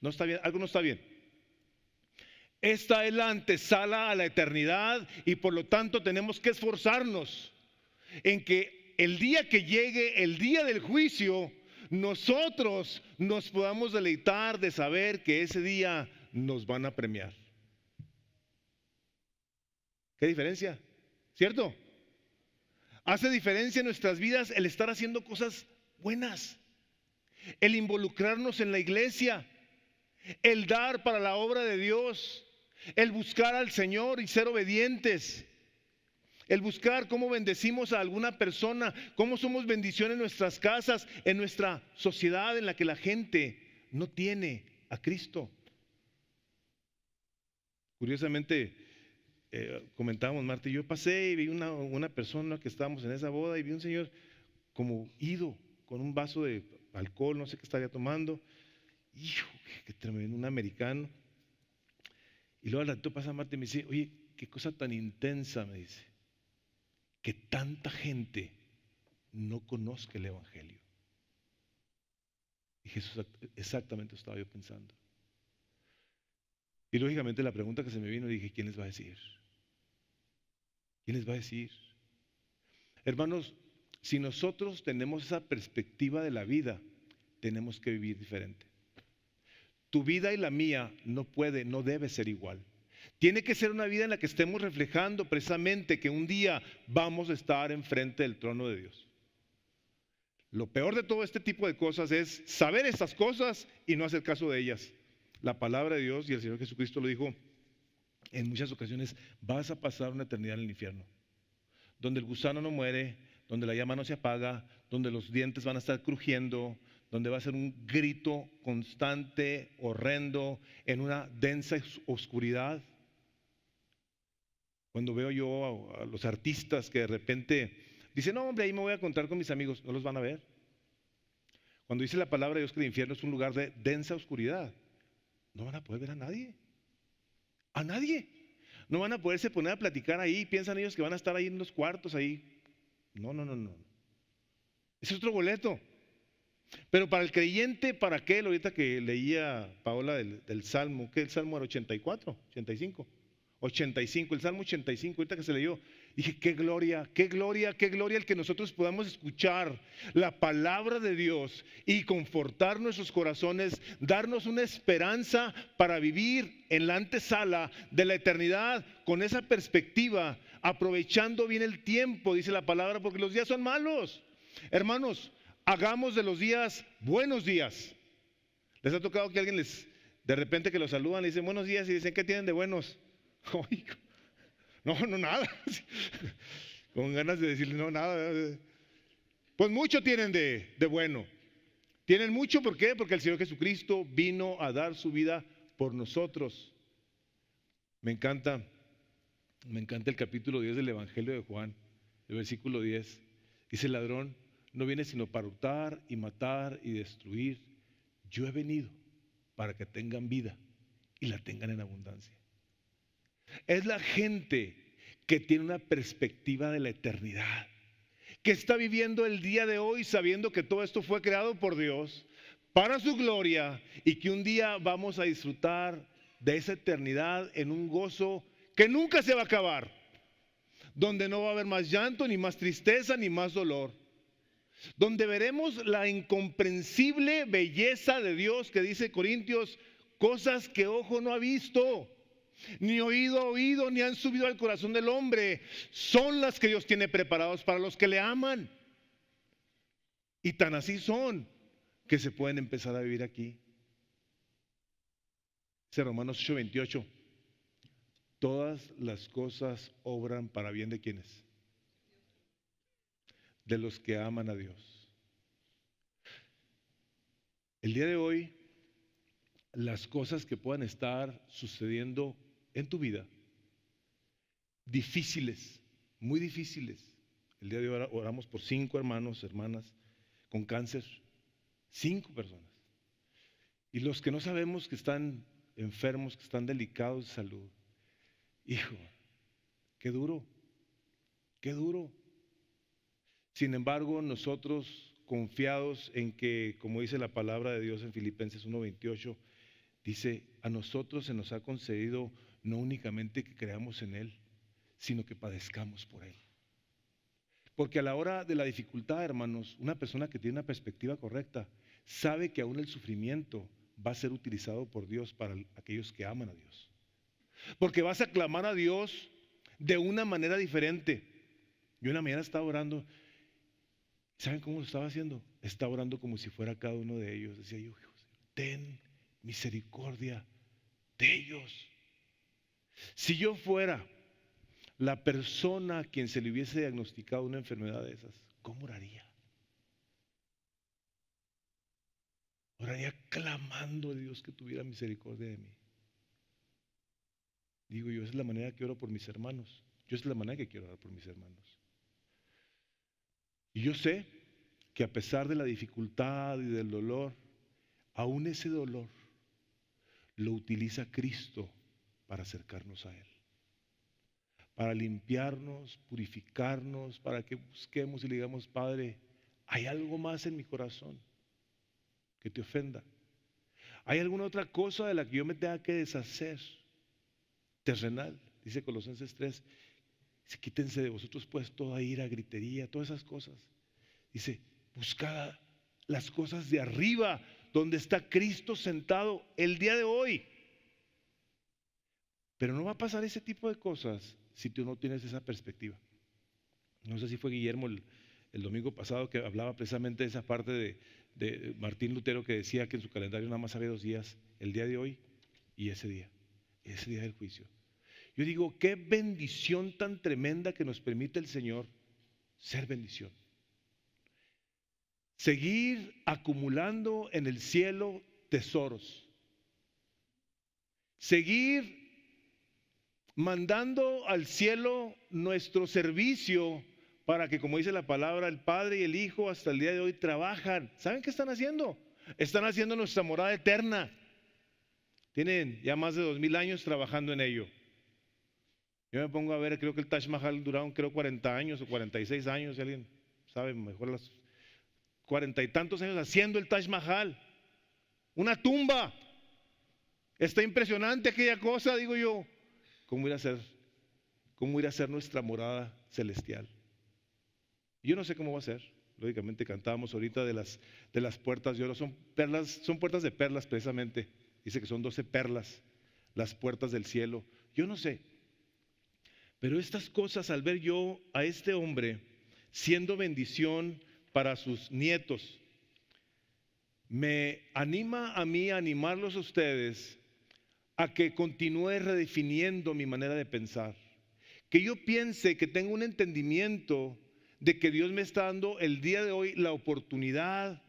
No está bien, algo no está bien. Esta es la antesala a la eternidad y por lo tanto tenemos que esforzarnos en que el día que llegue, el día del juicio, nosotros nos podamos deleitar de saber que ese día nos van a premiar. ¿Qué diferencia? ¿Cierto? Hace diferencia en nuestras vidas el estar haciendo cosas buenas, el involucrarnos en la iglesia, el dar para la obra de Dios, el buscar al Señor y ser obedientes, el buscar cómo bendecimos a alguna persona, cómo somos bendición en nuestras casas, en nuestra sociedad en la que la gente no tiene a Cristo. Curiosamente, eh, comentábamos Marta y yo, pasé y vi una, persona que estábamos en esa boda y vi un señor como ido, con un vaso de alcohol, no sé qué estaría tomando. Hijo, que tremendo, un americano. Y luego al rato pasa Marta y me dice, oye, qué cosa tan intensa, me dice, que tanta gente no conozca el Evangelio. Y Jesús, exactamente estaba yo pensando. Y lógicamente la pregunta que se me vino, dije, ¿quién les va a decir? les va a decir. Hermanos, si nosotros tenemos esa perspectiva de la vida, tenemos que vivir diferente. Tu vida y la mía no puede, no debe ser igual. Tiene que ser una vida en la que estemos reflejando precisamente que un día vamos a estar enfrente del trono de Dios. Lo peor de todo este tipo de cosas es saber estas cosas y no hacer caso de ellas. La palabra de Dios y el Señor Jesucristo lo dijo en muchas ocasiones vas a pasar una eternidad en el infierno, donde el gusano no muere, donde la llama no se apaga, donde los dientes van a estar crujiendo, donde va a ser un grito constante, horrendo, en una densa oscuridad. Cuando veo yo a, los artistas que de repente dicen, no hombre, ahí me voy a contar con mis amigos, no los van a ver. Cuando dice la palabra de Dios que el infierno es un lugar de densa oscuridad, no van a poder ver a nadie. A nadie. No van a poderse poner a platicar ahí. Piensan ellos que van a estar ahí en los cuartos, ahí. No, no, no, no. Es otro boleto. Pero para el creyente, ¿para aquel ahorita que leía Paola del, del Salmo, que el Salmo era 84, 85, 85, el Salmo 85 ahorita que se leyó, Dije, qué gloria, qué gloria, qué gloria el que nosotros podamos escuchar la palabra de Dios y confortar nuestros corazones, darnos una esperanza para vivir en la antesala de la eternidad con esa perspectiva, aprovechando bien el tiempo, dice la palabra, porque los días son malos. Hermanos, hagamos de los días buenos días. ¿Les ha tocado que alguien les, de repente que los saludan, le dicen buenos días y dicen, ¿qué tienen de buenos? (laughs) No, no, nada. (laughs) Con ganas de decirle, no, nada. Pues mucho tienen de, bueno. Tienen mucho, ¿por qué? Porque el Señor Jesucristo vino a dar su vida por nosotros. Me encanta, me encanta el capítulo 10 del Evangelio de Juan, el versículo 10. Dice el ladrón, no viene sino para hurtar y matar y destruir. Yo he venido para que tengan vida y la tengan en abundancia. Es la gente que tiene una perspectiva de la eternidad, que está viviendo el día de hoy sabiendo que todo esto fue creado por Dios para su gloria y que un día vamos a disfrutar de esa eternidad en un gozo que nunca se va a acabar, donde no va a haber más llanto, ni más tristeza, ni más dolor, donde veremos la incomprensible belleza de Dios que dice Corintios, cosas que ojo no ha visto ni oído oído, ni han subido al corazón del hombre. Son las que Dios tiene preparados para los que le aman. Y tan así son que se pueden empezar a vivir aquí. Dice Romanos 8:28. Todas las cosas obran para bien de quienes? De los que aman a Dios. El día de hoy, las cosas que puedan estar sucediendo en tu vida difíciles, muy difíciles. El día de hoy oramos por cinco hermanos, hermanas con cáncer, cinco personas. Y los que no sabemos que están enfermos, que están delicados de salud. Hijo, qué duro, qué duro. Sin embargo, nosotros confiados en que, como dice la palabra de Dios en Filipenses 1.28, dice, a nosotros se nos ha concedido no únicamente que creamos en Él, sino que padezcamos por Él. Porque a la hora de la dificultad, hermanos, una persona que tiene una perspectiva correcta sabe que aún el sufrimiento va a ser utilizado por Dios para aquellos que aman a Dios. Porque vas a clamar a Dios de una manera diferente. Yo una mañana estaba orando. ¿Saben cómo lo estaba haciendo? Estaba orando como si fuera cada uno de ellos. Decía yo, ten misericordia de ellos. Si yo fuera la persona a quien se le hubiese diagnosticado una enfermedad de esas, ¿cómo oraría? Oraría clamando a Dios que tuviera misericordia de mí. Digo yo, esa es la manera que oro por mis hermanos. Yo esa es la manera que quiero orar por mis hermanos. Y yo sé que a pesar de la dificultad y del dolor, aún ese dolor lo utiliza Cristo para acercarnos a Él, para limpiarnos, purificarnos, para que busquemos y le digamos, Padre, hay algo más en mi corazón que te ofenda. ¿Hay alguna otra cosa de la que yo me tenga que deshacer? Terrenal, dice Colosenses 3. Dice, quítense de vosotros pues toda ira, gritería, todas esas cosas. Dice, buscad las cosas de arriba, donde está Cristo sentado el día de hoy. Pero no va a pasar ese tipo de cosas si tú no tienes esa perspectiva. No sé si fue Guillermo el, domingo pasado que hablaba precisamente de esa parte de, de, Martín Lutero que decía que en su calendario nada más había dos días, el día de hoy y ese día, ese día del juicio. Yo digo, qué bendición tan tremenda que nos permite el Señor ser bendición. Seguir acumulando en el cielo tesoros. Seguir mandando al cielo nuestro servicio para que, como dice la palabra, el Padre y el Hijo hasta el día de hoy trabajan. ¿Saben qué están haciendo? Están haciendo nuestra morada eterna. Tienen ya más de dos mil años trabajando en ello. Yo me pongo a ver, creo que el Taj Mahal duraron, creo, 40 años o 46 años, si alguien sabe mejor las cuarenta y tantos años haciendo el Taj Mahal. Una tumba. Está impresionante aquella cosa, digo yo. ¿Cómo irá a ser, cómo ser nuestra morada celestial? Yo no sé cómo va a ser. Lógicamente cantábamos ahorita de las, de las puertas de oro. Son, perlas, son puertas de perlas precisamente. Dice que son 12 perlas, las puertas del cielo. Yo no sé. Pero estas cosas, al ver yo a este hombre siendo bendición para sus nietos, me anima a mí a animarlos a ustedes a que continúe redefiniendo mi manera de pensar. Que yo piense que tengo un entendimiento de que Dios me está dando el día de hoy la oportunidad,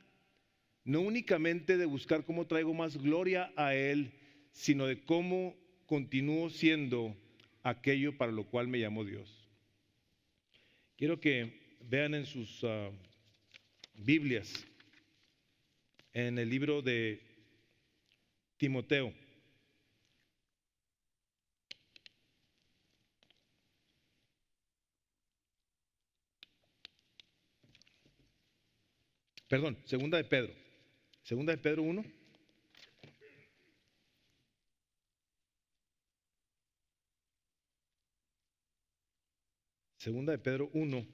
no únicamente de buscar cómo traigo más gloria a Él, sino de cómo continúo siendo aquello para lo cual me llamó Dios. Quiero que vean en sus ah, Biblias, en el libro de Timoteo. Perdón, segunda de Pedro. Segunda de Pedro 1. Segunda de Pedro 1.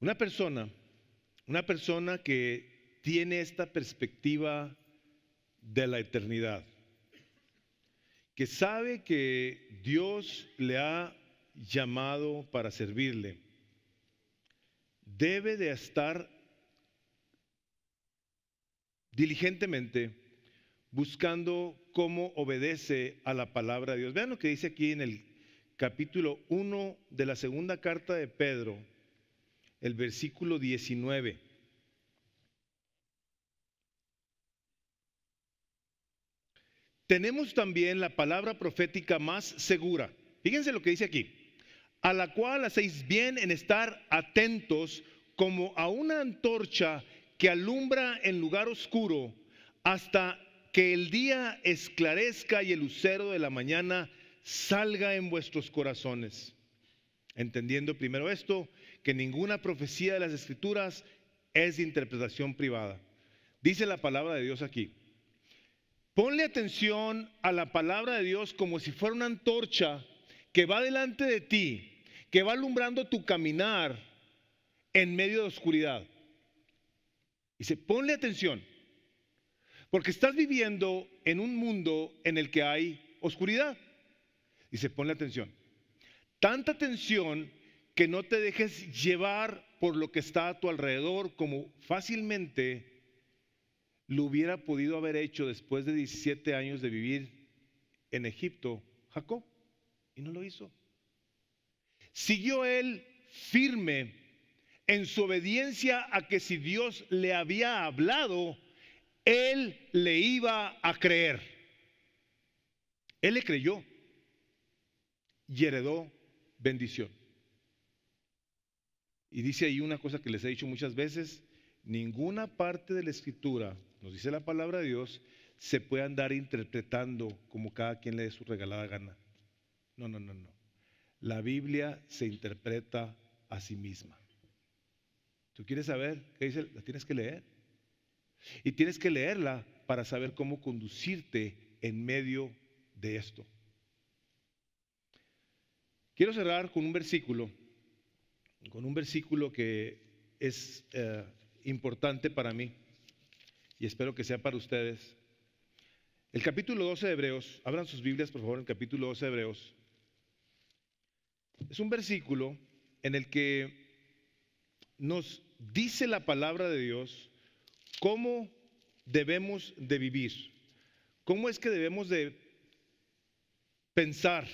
Una persona, una persona que tiene esta perspectiva de la eternidad, que sabe que Dios le ha llamado para servirle, debe de estar diligentemente buscando cómo obedece a la palabra de Dios. Vean lo que dice aquí en el capítulo 1 de la segunda carta de Pedro, el versículo 19. tenemos también la palabra profética más segura. Fíjense lo que dice aquí. A la cual hacéis bien en estar atentos como a una antorcha que alumbra en lugar oscuro hasta que el día esclarezca y el lucero de la mañana salga en vuestros corazones. Entendiendo primero esto, que ninguna profecía de las escrituras es de interpretación privada. Dice la palabra de Dios aquí. Ponle atención a la palabra de Dios como si fuera una antorcha que va delante de ti, que va alumbrando tu caminar en medio de oscuridad. Dice, ponle atención, porque estás viviendo en un mundo en el que hay oscuridad. Dice, ponle atención. Tanta atención que no te dejes llevar por lo que está a tu alrededor, como fácilmente lo hubiera podido haber hecho después de 17 años de vivir en Egipto Jacob. Y no lo hizo. Siguió él firme en su obediencia a que si Dios le había hablado, él le iba a creer. Él le creyó y heredó bendición. Y dice ahí una cosa que les he dicho muchas veces, ninguna parte de la escritura nos dice la palabra de Dios, se puede andar interpretando como cada quien le dé su regalada gana. No, no, no, no. La Biblia se interpreta a sí misma. ¿Tú quieres saber qué dice? La tienes que leer. Y tienes que leerla para saber cómo conducirte en medio de esto. Quiero cerrar con un versículo, con un versículo que es eh, importante para mí y espero que sea para ustedes. El capítulo 12 de Hebreos, abran sus Biblias por favor, el capítulo 12 de Hebreos. Es un versículo en el que nos dice la palabra de Dios cómo debemos de vivir, cómo es que debemos de pensar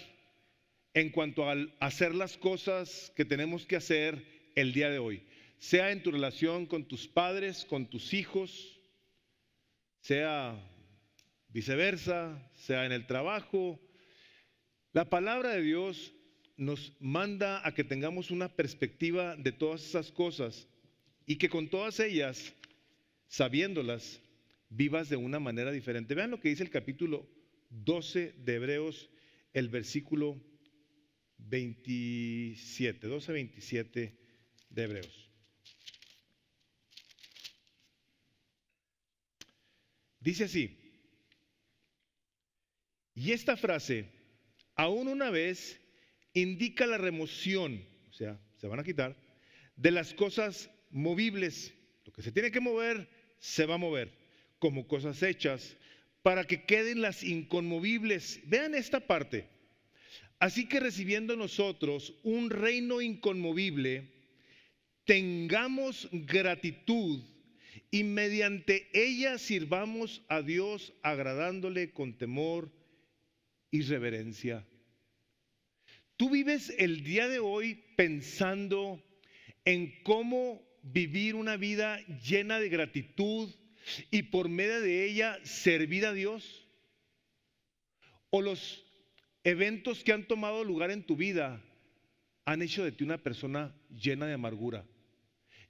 en cuanto a hacer las cosas que tenemos que hacer el día de hoy, sea en tu relación con tus padres, con tus hijos, sea viceversa, sea en el trabajo. La palabra de Dios nos manda a que tengamos una perspectiva de todas esas cosas y que con todas ellas, sabiéndolas, vivas de una manera diferente. Vean lo que dice el capítulo 12 de Hebreos, el versículo 27, 12-27 de Hebreos. Dice así, y esta frase, aún una vez, indica la remoción, o sea, se van a quitar, de las cosas movibles. Lo que se tiene que mover, se va a mover, como cosas hechas, para que queden las inconmovibles. Vean esta parte. Así que recibiendo nosotros un reino inconmovible, tengamos gratitud y mediante ella sirvamos a Dios agradándole con temor y reverencia. Tú vives el día de hoy pensando en cómo vivir una vida llena de gratitud y por medio de ella servir a Dios. O los eventos que han tomado lugar en tu vida han hecho de ti una persona llena de amargura,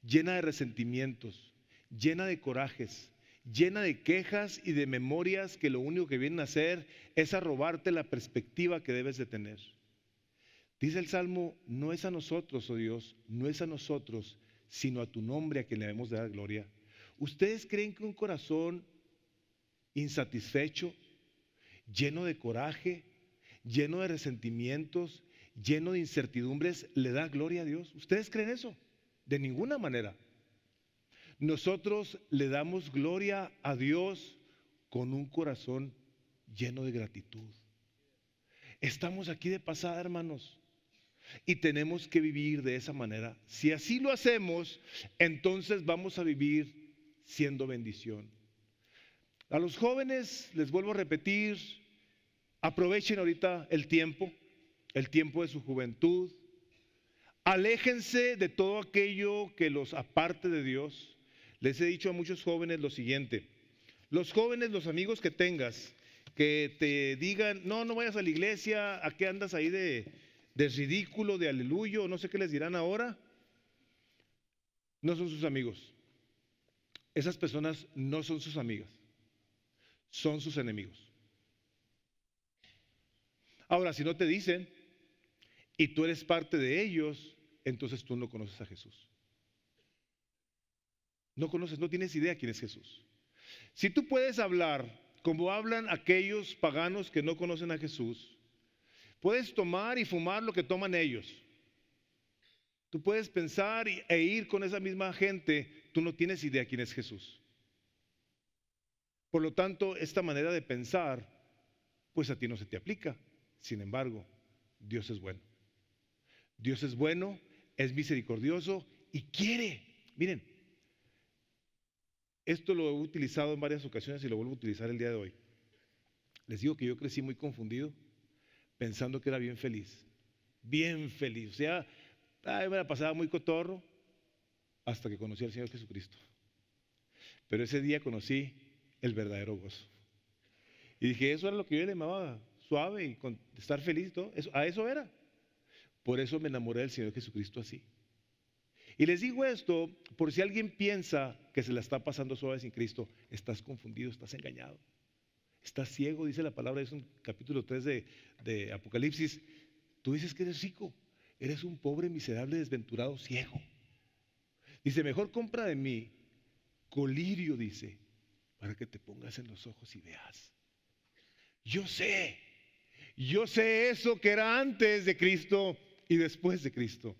llena de resentimientos, llena de corajes, llena de quejas y de memorias que lo único que vienen a hacer es a robarte la perspectiva que debes de tener. Dice el Salmo, no es a nosotros, oh Dios, no es a nosotros, sino a tu nombre a quien le debemos de dar gloria. ¿Ustedes creen que un corazón insatisfecho, lleno de coraje, lleno de resentimientos, lleno de incertidumbres, le da gloria a Dios? ¿Ustedes creen eso? De ninguna manera. Nosotros le damos gloria a Dios con un corazón lleno de gratitud. Estamos aquí de pasada, hermanos. Y tenemos que vivir de esa manera. Si así lo hacemos, entonces vamos a vivir siendo bendición. A los jóvenes, les vuelvo a repetir, aprovechen ahorita el tiempo, el tiempo de su juventud. Aléjense de todo aquello que los aparte de Dios les he dicho a muchos jóvenes lo siguiente, los jóvenes, los amigos que tengas, que te digan, no, no vayas a la iglesia, ¿a qué andas ahí de, de ridículo, de aleluyo, no sé qué les dirán ahora? No son sus amigos. Esas personas no son sus amigas, son sus enemigos. Ahora, si no te dicen y tú eres parte de ellos, entonces tú no conoces a Jesús. No conoces, no tienes idea quién es Jesús. Si tú puedes hablar como hablan aquellos paganos que no conocen a Jesús, puedes tomar y fumar lo que toman ellos. Tú puedes pensar e ir con esa misma gente, tú no tienes idea quién es Jesús. Por lo tanto, esta manera de pensar, pues a ti no se te aplica. Sin embargo, Dios es bueno. Dios es bueno, es misericordioso y quiere. Miren, esto lo he utilizado en varias ocasiones y lo vuelvo a utilizar el día de hoy. Les digo que yo crecí muy confundido, pensando que era bien feliz. Bien feliz. O sea, me la pasaba muy cotorro hasta que conocí al Señor Jesucristo. Pero ese día conocí el verdadero gozo. Y dije, eso era lo que yo llamaba suave y estar feliz y todo. a eso era. Por eso me enamoré del Señor Jesucristo así. Y les digo esto por si alguien piensa que se la está pasando suave sin Cristo, estás confundido, estás engañado, estás ciego, dice la palabra, es un capítulo 3 de, de Apocalipsis. Tú dices que eres rico, eres un pobre, miserable, desventurado, ciego. Dice, mejor compra de mí colirio, dice, para que te pongas en los ojos y veas. Yo sé, yo sé eso que era antes de Cristo y después de Cristo.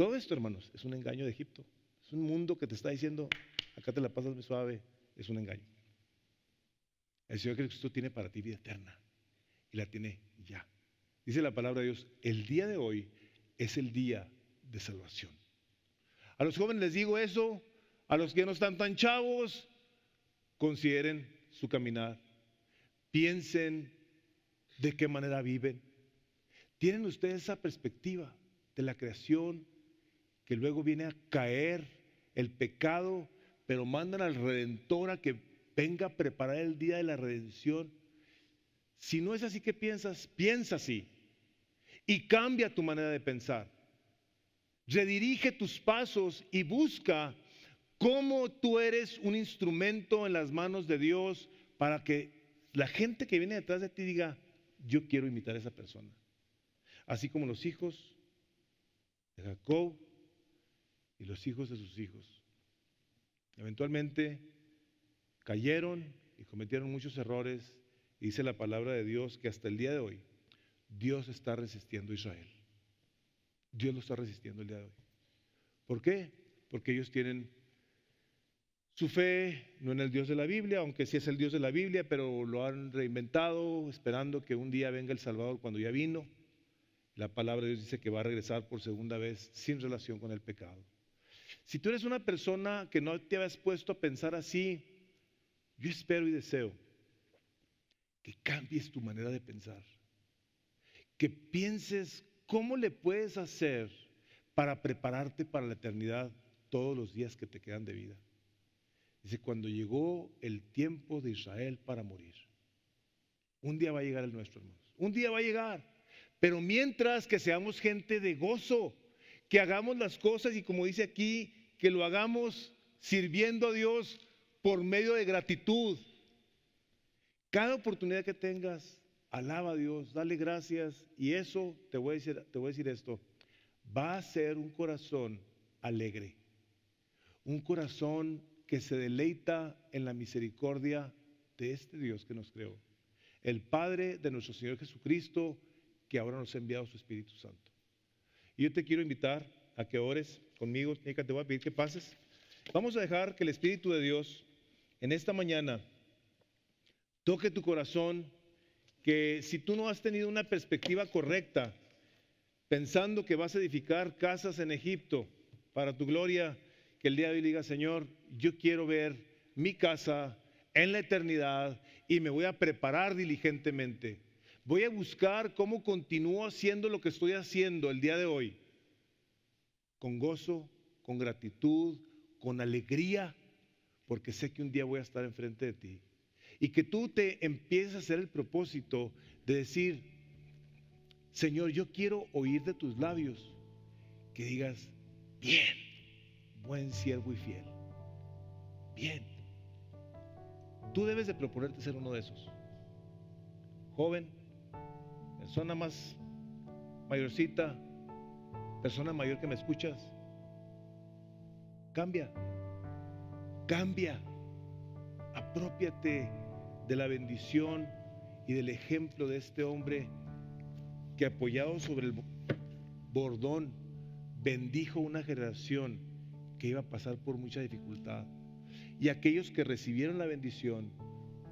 Todo esto, hermanos, es un engaño de Egipto. Es un mundo que te está diciendo, acá te la pasas muy suave, es un engaño. El Señor Jesucristo tiene para ti vida eterna y la tiene ya. Dice la palabra de Dios, el día de hoy es el día de salvación. A los jóvenes les digo eso, a los que no están tan chavos, consideren su caminar, piensen de qué manera viven. ¿Tienen ustedes esa perspectiva de la creación que luego viene a caer el pecado, pero mandan al Redentor a que venga a preparar el día de la redención. Si no es así que piensas, piensa así y cambia tu manera de pensar. Redirige tus pasos y busca cómo tú eres un instrumento en las manos de Dios para que la gente que viene detrás de ti diga, yo quiero imitar a esa persona. Así como los hijos de Jacob y los hijos de sus hijos. Eventualmente cayeron y cometieron muchos errores y dice la palabra de Dios que hasta el día de hoy Dios está resistiendo a Israel. Dios lo está resistiendo el día de hoy. ¿Por qué? Porque ellos tienen su fe no en el Dios de la Biblia, aunque sí es el Dios de la Biblia, pero lo han reinventado esperando que un día venga el Salvador cuando ya vino. La palabra de Dios dice que va a regresar por segunda vez sin relación con el pecado. Si tú eres una persona que no te ha puesto a pensar así, yo espero y deseo que cambies tu manera de pensar, que pienses cómo le puedes hacer para prepararte para la eternidad todos los días que te quedan de vida. Dice, cuando llegó el tiempo de Israel para morir, un día va a llegar el nuestro, hermanos, un día va a llegar, pero mientras que seamos gente de gozo, que hagamos las cosas y como dice aquí, que lo hagamos sirviendo a Dios por medio de gratitud. Cada oportunidad que tengas, alaba a Dios, dale gracias y eso, te voy a decir, te voy a decir esto, va a ser un corazón alegre, un corazón que se deleita en la misericordia de este Dios que nos creó, el Padre de nuestro Señor Jesucristo, que ahora nos ha enviado su Espíritu Santo. Y yo te quiero invitar a que ores conmigo, Nica, te voy a pedir que pases. Vamos a dejar que el Espíritu de Dios en esta mañana toque tu corazón, que si tú no has tenido una perspectiva correcta, pensando que vas a edificar casas en Egipto para tu gloria, que el día de hoy diga, Señor, yo quiero ver mi casa en la eternidad y me voy a preparar diligentemente. Voy a buscar cómo continúo haciendo lo que estoy haciendo el día de hoy. Con gozo, con gratitud, con alegría, porque sé que un día voy a estar enfrente de ti. Y que tú te empieces a hacer el propósito de decir, Señor, yo quiero oír de tus labios que digas, bien, buen siervo y fiel. Bien. Tú debes de proponerte ser uno de esos. Joven, Persona más mayorcita, persona mayor que me escuchas, cambia, cambia, apropiate de la bendición y del ejemplo de este hombre que apoyado sobre el bordón bendijo una generación que iba a pasar por mucha dificultad. Y aquellos que recibieron la bendición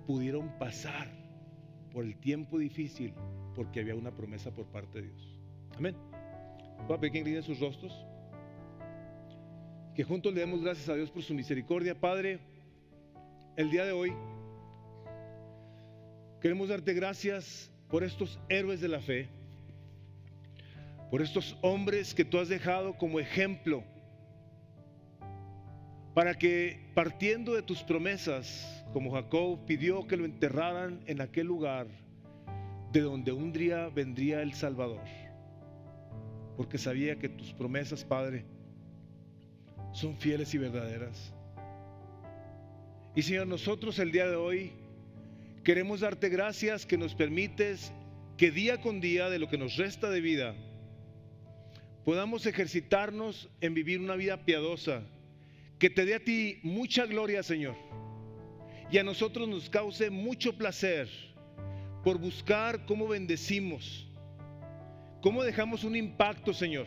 pudieron pasar por el tiempo difícil, porque había una promesa por parte de Dios. Amén. Papá, que sus rostros. Que juntos le demos gracias a Dios por su misericordia. Padre, el día de hoy queremos darte gracias por estos héroes de la fe, por estos hombres que tú has dejado como ejemplo, para que partiendo de tus promesas, como Jacob, pidió que lo enterraran en aquel lugar de donde un día vendría el Salvador, porque sabía que tus promesas, Padre, son fieles y verdaderas. Y Señor, nosotros el día de hoy queremos darte gracias que nos permites que día con día de lo que nos resta de vida podamos ejercitarnos en vivir una vida piadosa que te dé a ti mucha gloria, Señor y a nosotros nos cause mucho placer por buscar cómo bendecimos, cómo dejamos un impacto, Señor,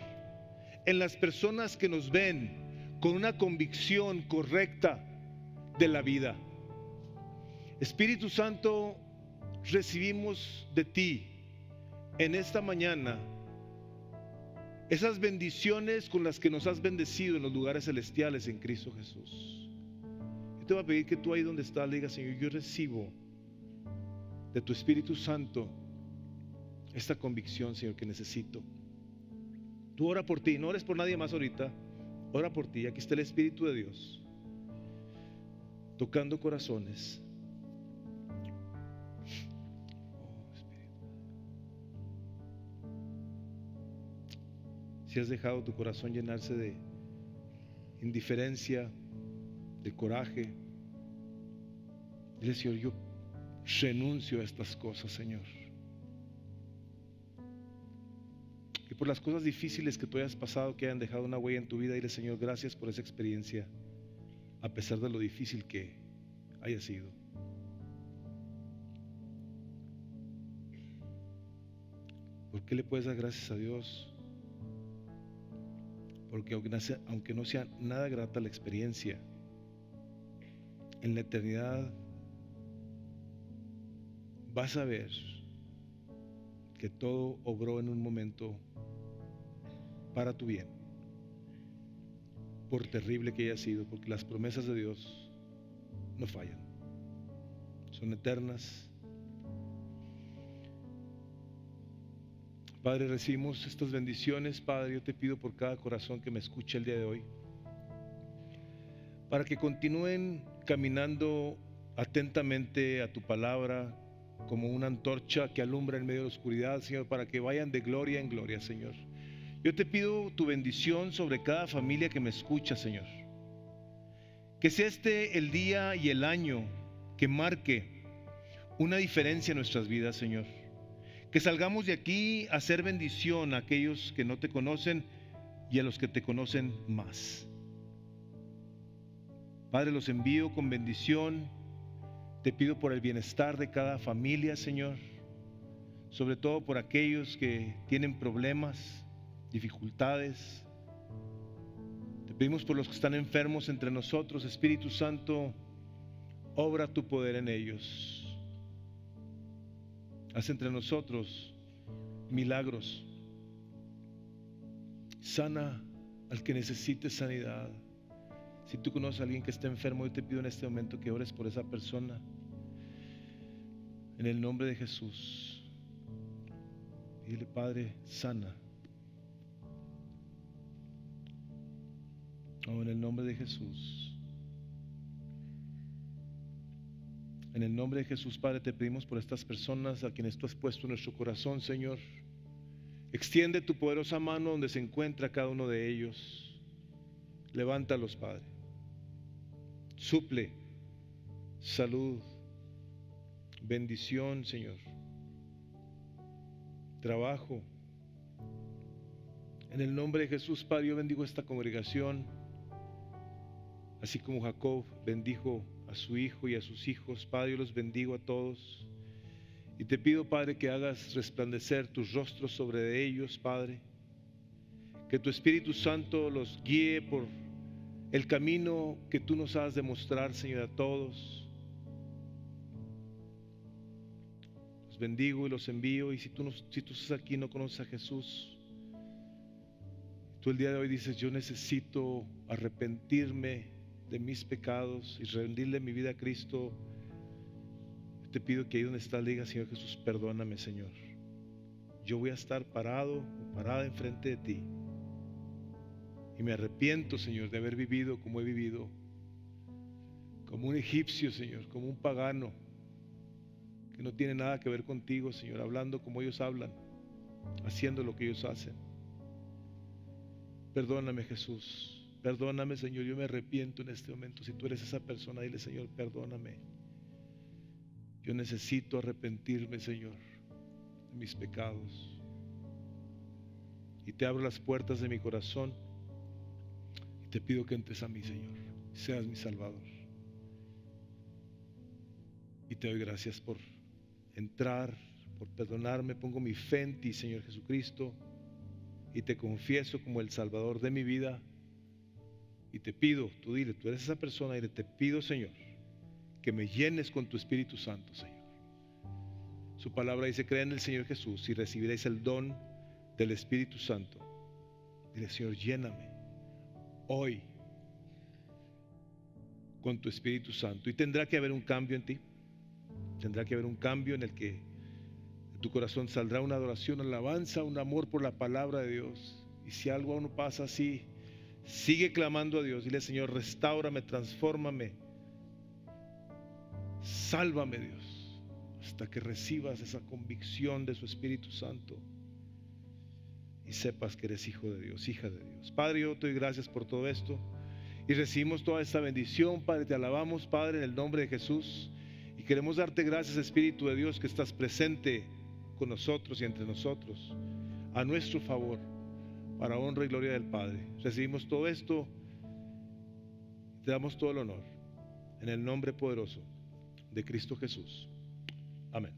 en las personas que nos ven con una convicción correcta de la vida. Espíritu Santo, recibimos de ti en esta mañana esas bendiciones con las que nos has bendecido en los lugares celestiales en Cristo Jesús te va a pedir que tú ahí donde estás le digas, Señor, yo recibo de tu Espíritu Santo esta convicción, Señor, que necesito. Tú ora por ti, no ores por nadie más ahorita, ora por ti, aquí está el Espíritu de Dios, tocando corazones. si has dejado tu corazón llenarse de indiferencia, de coraje, Dile, Señor, yo renuncio a estas cosas, Señor. Y por las cosas difíciles que tú hayas pasado, que hayan dejado una huella en tu vida, dile, Señor, gracias por esa experiencia, a pesar de lo difícil que haya sido. ¿Por qué le puedes dar gracias a Dios? Porque aunque no sea nada grata la experiencia, en la eternidad vas a ver que todo obró en un momento para tu bien, por terrible que haya sido, porque las promesas de Dios no fallan, son eternas. Padre, recibimos estas bendiciones, Padre, yo te pido por cada corazón que me escuche el día de hoy, para que continúen caminando atentamente a tu palabra, como una antorcha que alumbra en medio de la oscuridad, Señor, para que vayan de gloria en gloria, Señor. Yo te pido tu bendición sobre cada familia que me escucha, Señor. Que sea este el día y el año que marque una diferencia en nuestras vidas, Señor. Que salgamos de aquí a hacer bendición a aquellos que no te conocen y a los que te conocen más. Padre, los envío con bendición te pido por el bienestar de cada familia, Señor, sobre todo por aquellos que tienen problemas, dificultades. Te pedimos por los que están enfermos entre nosotros, Espíritu Santo, obra tu poder en ellos. Haz entre nosotros milagros. Sana al que necesite sanidad. Si tú conoces a alguien que está enfermo, yo te pido en este momento que ores por esa persona. En el nombre de Jesús. Dile, Padre, sana. Oh, en el nombre de Jesús. En el nombre de Jesús, Padre, te pedimos por estas personas a quienes tú has puesto nuestro corazón, Señor. Extiende tu poderosa mano donde se encuentra cada uno de ellos. Levántalos, padres Suple salud, bendición, Señor, trabajo. En el nombre de Jesús, Padre, yo bendigo esta congregación, así como Jacob bendijo a su hijo y a sus hijos. Padre, yo los bendigo a todos. Y te pido, Padre, que hagas resplandecer tus rostros sobre ellos, Padre. Que tu Espíritu Santo los guíe por el camino que tú nos has de mostrar, Señor, a todos. Los bendigo y los envío. Y si tú, no, si tú estás aquí y no conoces a Jesús, tú el día de hoy dices, yo necesito arrepentirme de mis pecados y rendirle mi vida a Cristo, te pido que ahí donde estás digas, Señor Jesús, perdóname, Señor. Yo voy a estar parado o parada enfrente de ti. Y me arrepiento, Señor, de haber vivido como he vivido, como un egipcio, Señor, como un pagano, que no tiene nada que ver contigo, Señor, hablando como ellos hablan, haciendo lo que ellos hacen. Perdóname, Jesús. Perdóname, Señor. Yo me arrepiento en este momento. Si tú eres esa persona, dile, Señor, perdóname. Yo necesito arrepentirme, Señor, de mis pecados. Y te abro las puertas de mi corazón te pido que entres a mí, Señor. Seas mi Salvador. Y te doy gracias por entrar, por perdonarme. Pongo mi fe en ti, Señor Jesucristo. Y te confieso como el Salvador de mi vida. Y te pido, tú dile, tú eres esa persona, y te pido, Señor, que me llenes con tu Espíritu Santo, Señor. Su palabra dice, crea en el Señor Jesús y recibiréis el don del Espíritu Santo. Dile, Señor, lléname hoy con tu Espíritu Santo. Y tendrá que haber un cambio en ti. Tendrá que haber un cambio en el que tu corazón saldrá una adoración, alabanza, un amor por la palabra de Dios. Y si algo aún no pasa así, sigue clamando a Dios. Dile, Señor, restaurame, transfórmame. Sálvame, Dios, hasta que recibas esa convicción de su Espíritu Santo y sepas que eres hijo de Dios, hija de Dios. Padre, yo te doy gracias por todo esto y recibimos toda esta bendición. Padre, te alabamos, Padre, en el nombre de Jesús. Y queremos darte gracias, Espíritu de Dios, que estás presente con nosotros y entre nosotros, a nuestro favor, para honra y gloria del Padre. Recibimos todo esto, te damos todo el honor, en el nombre poderoso de Cristo Jesús. Amén.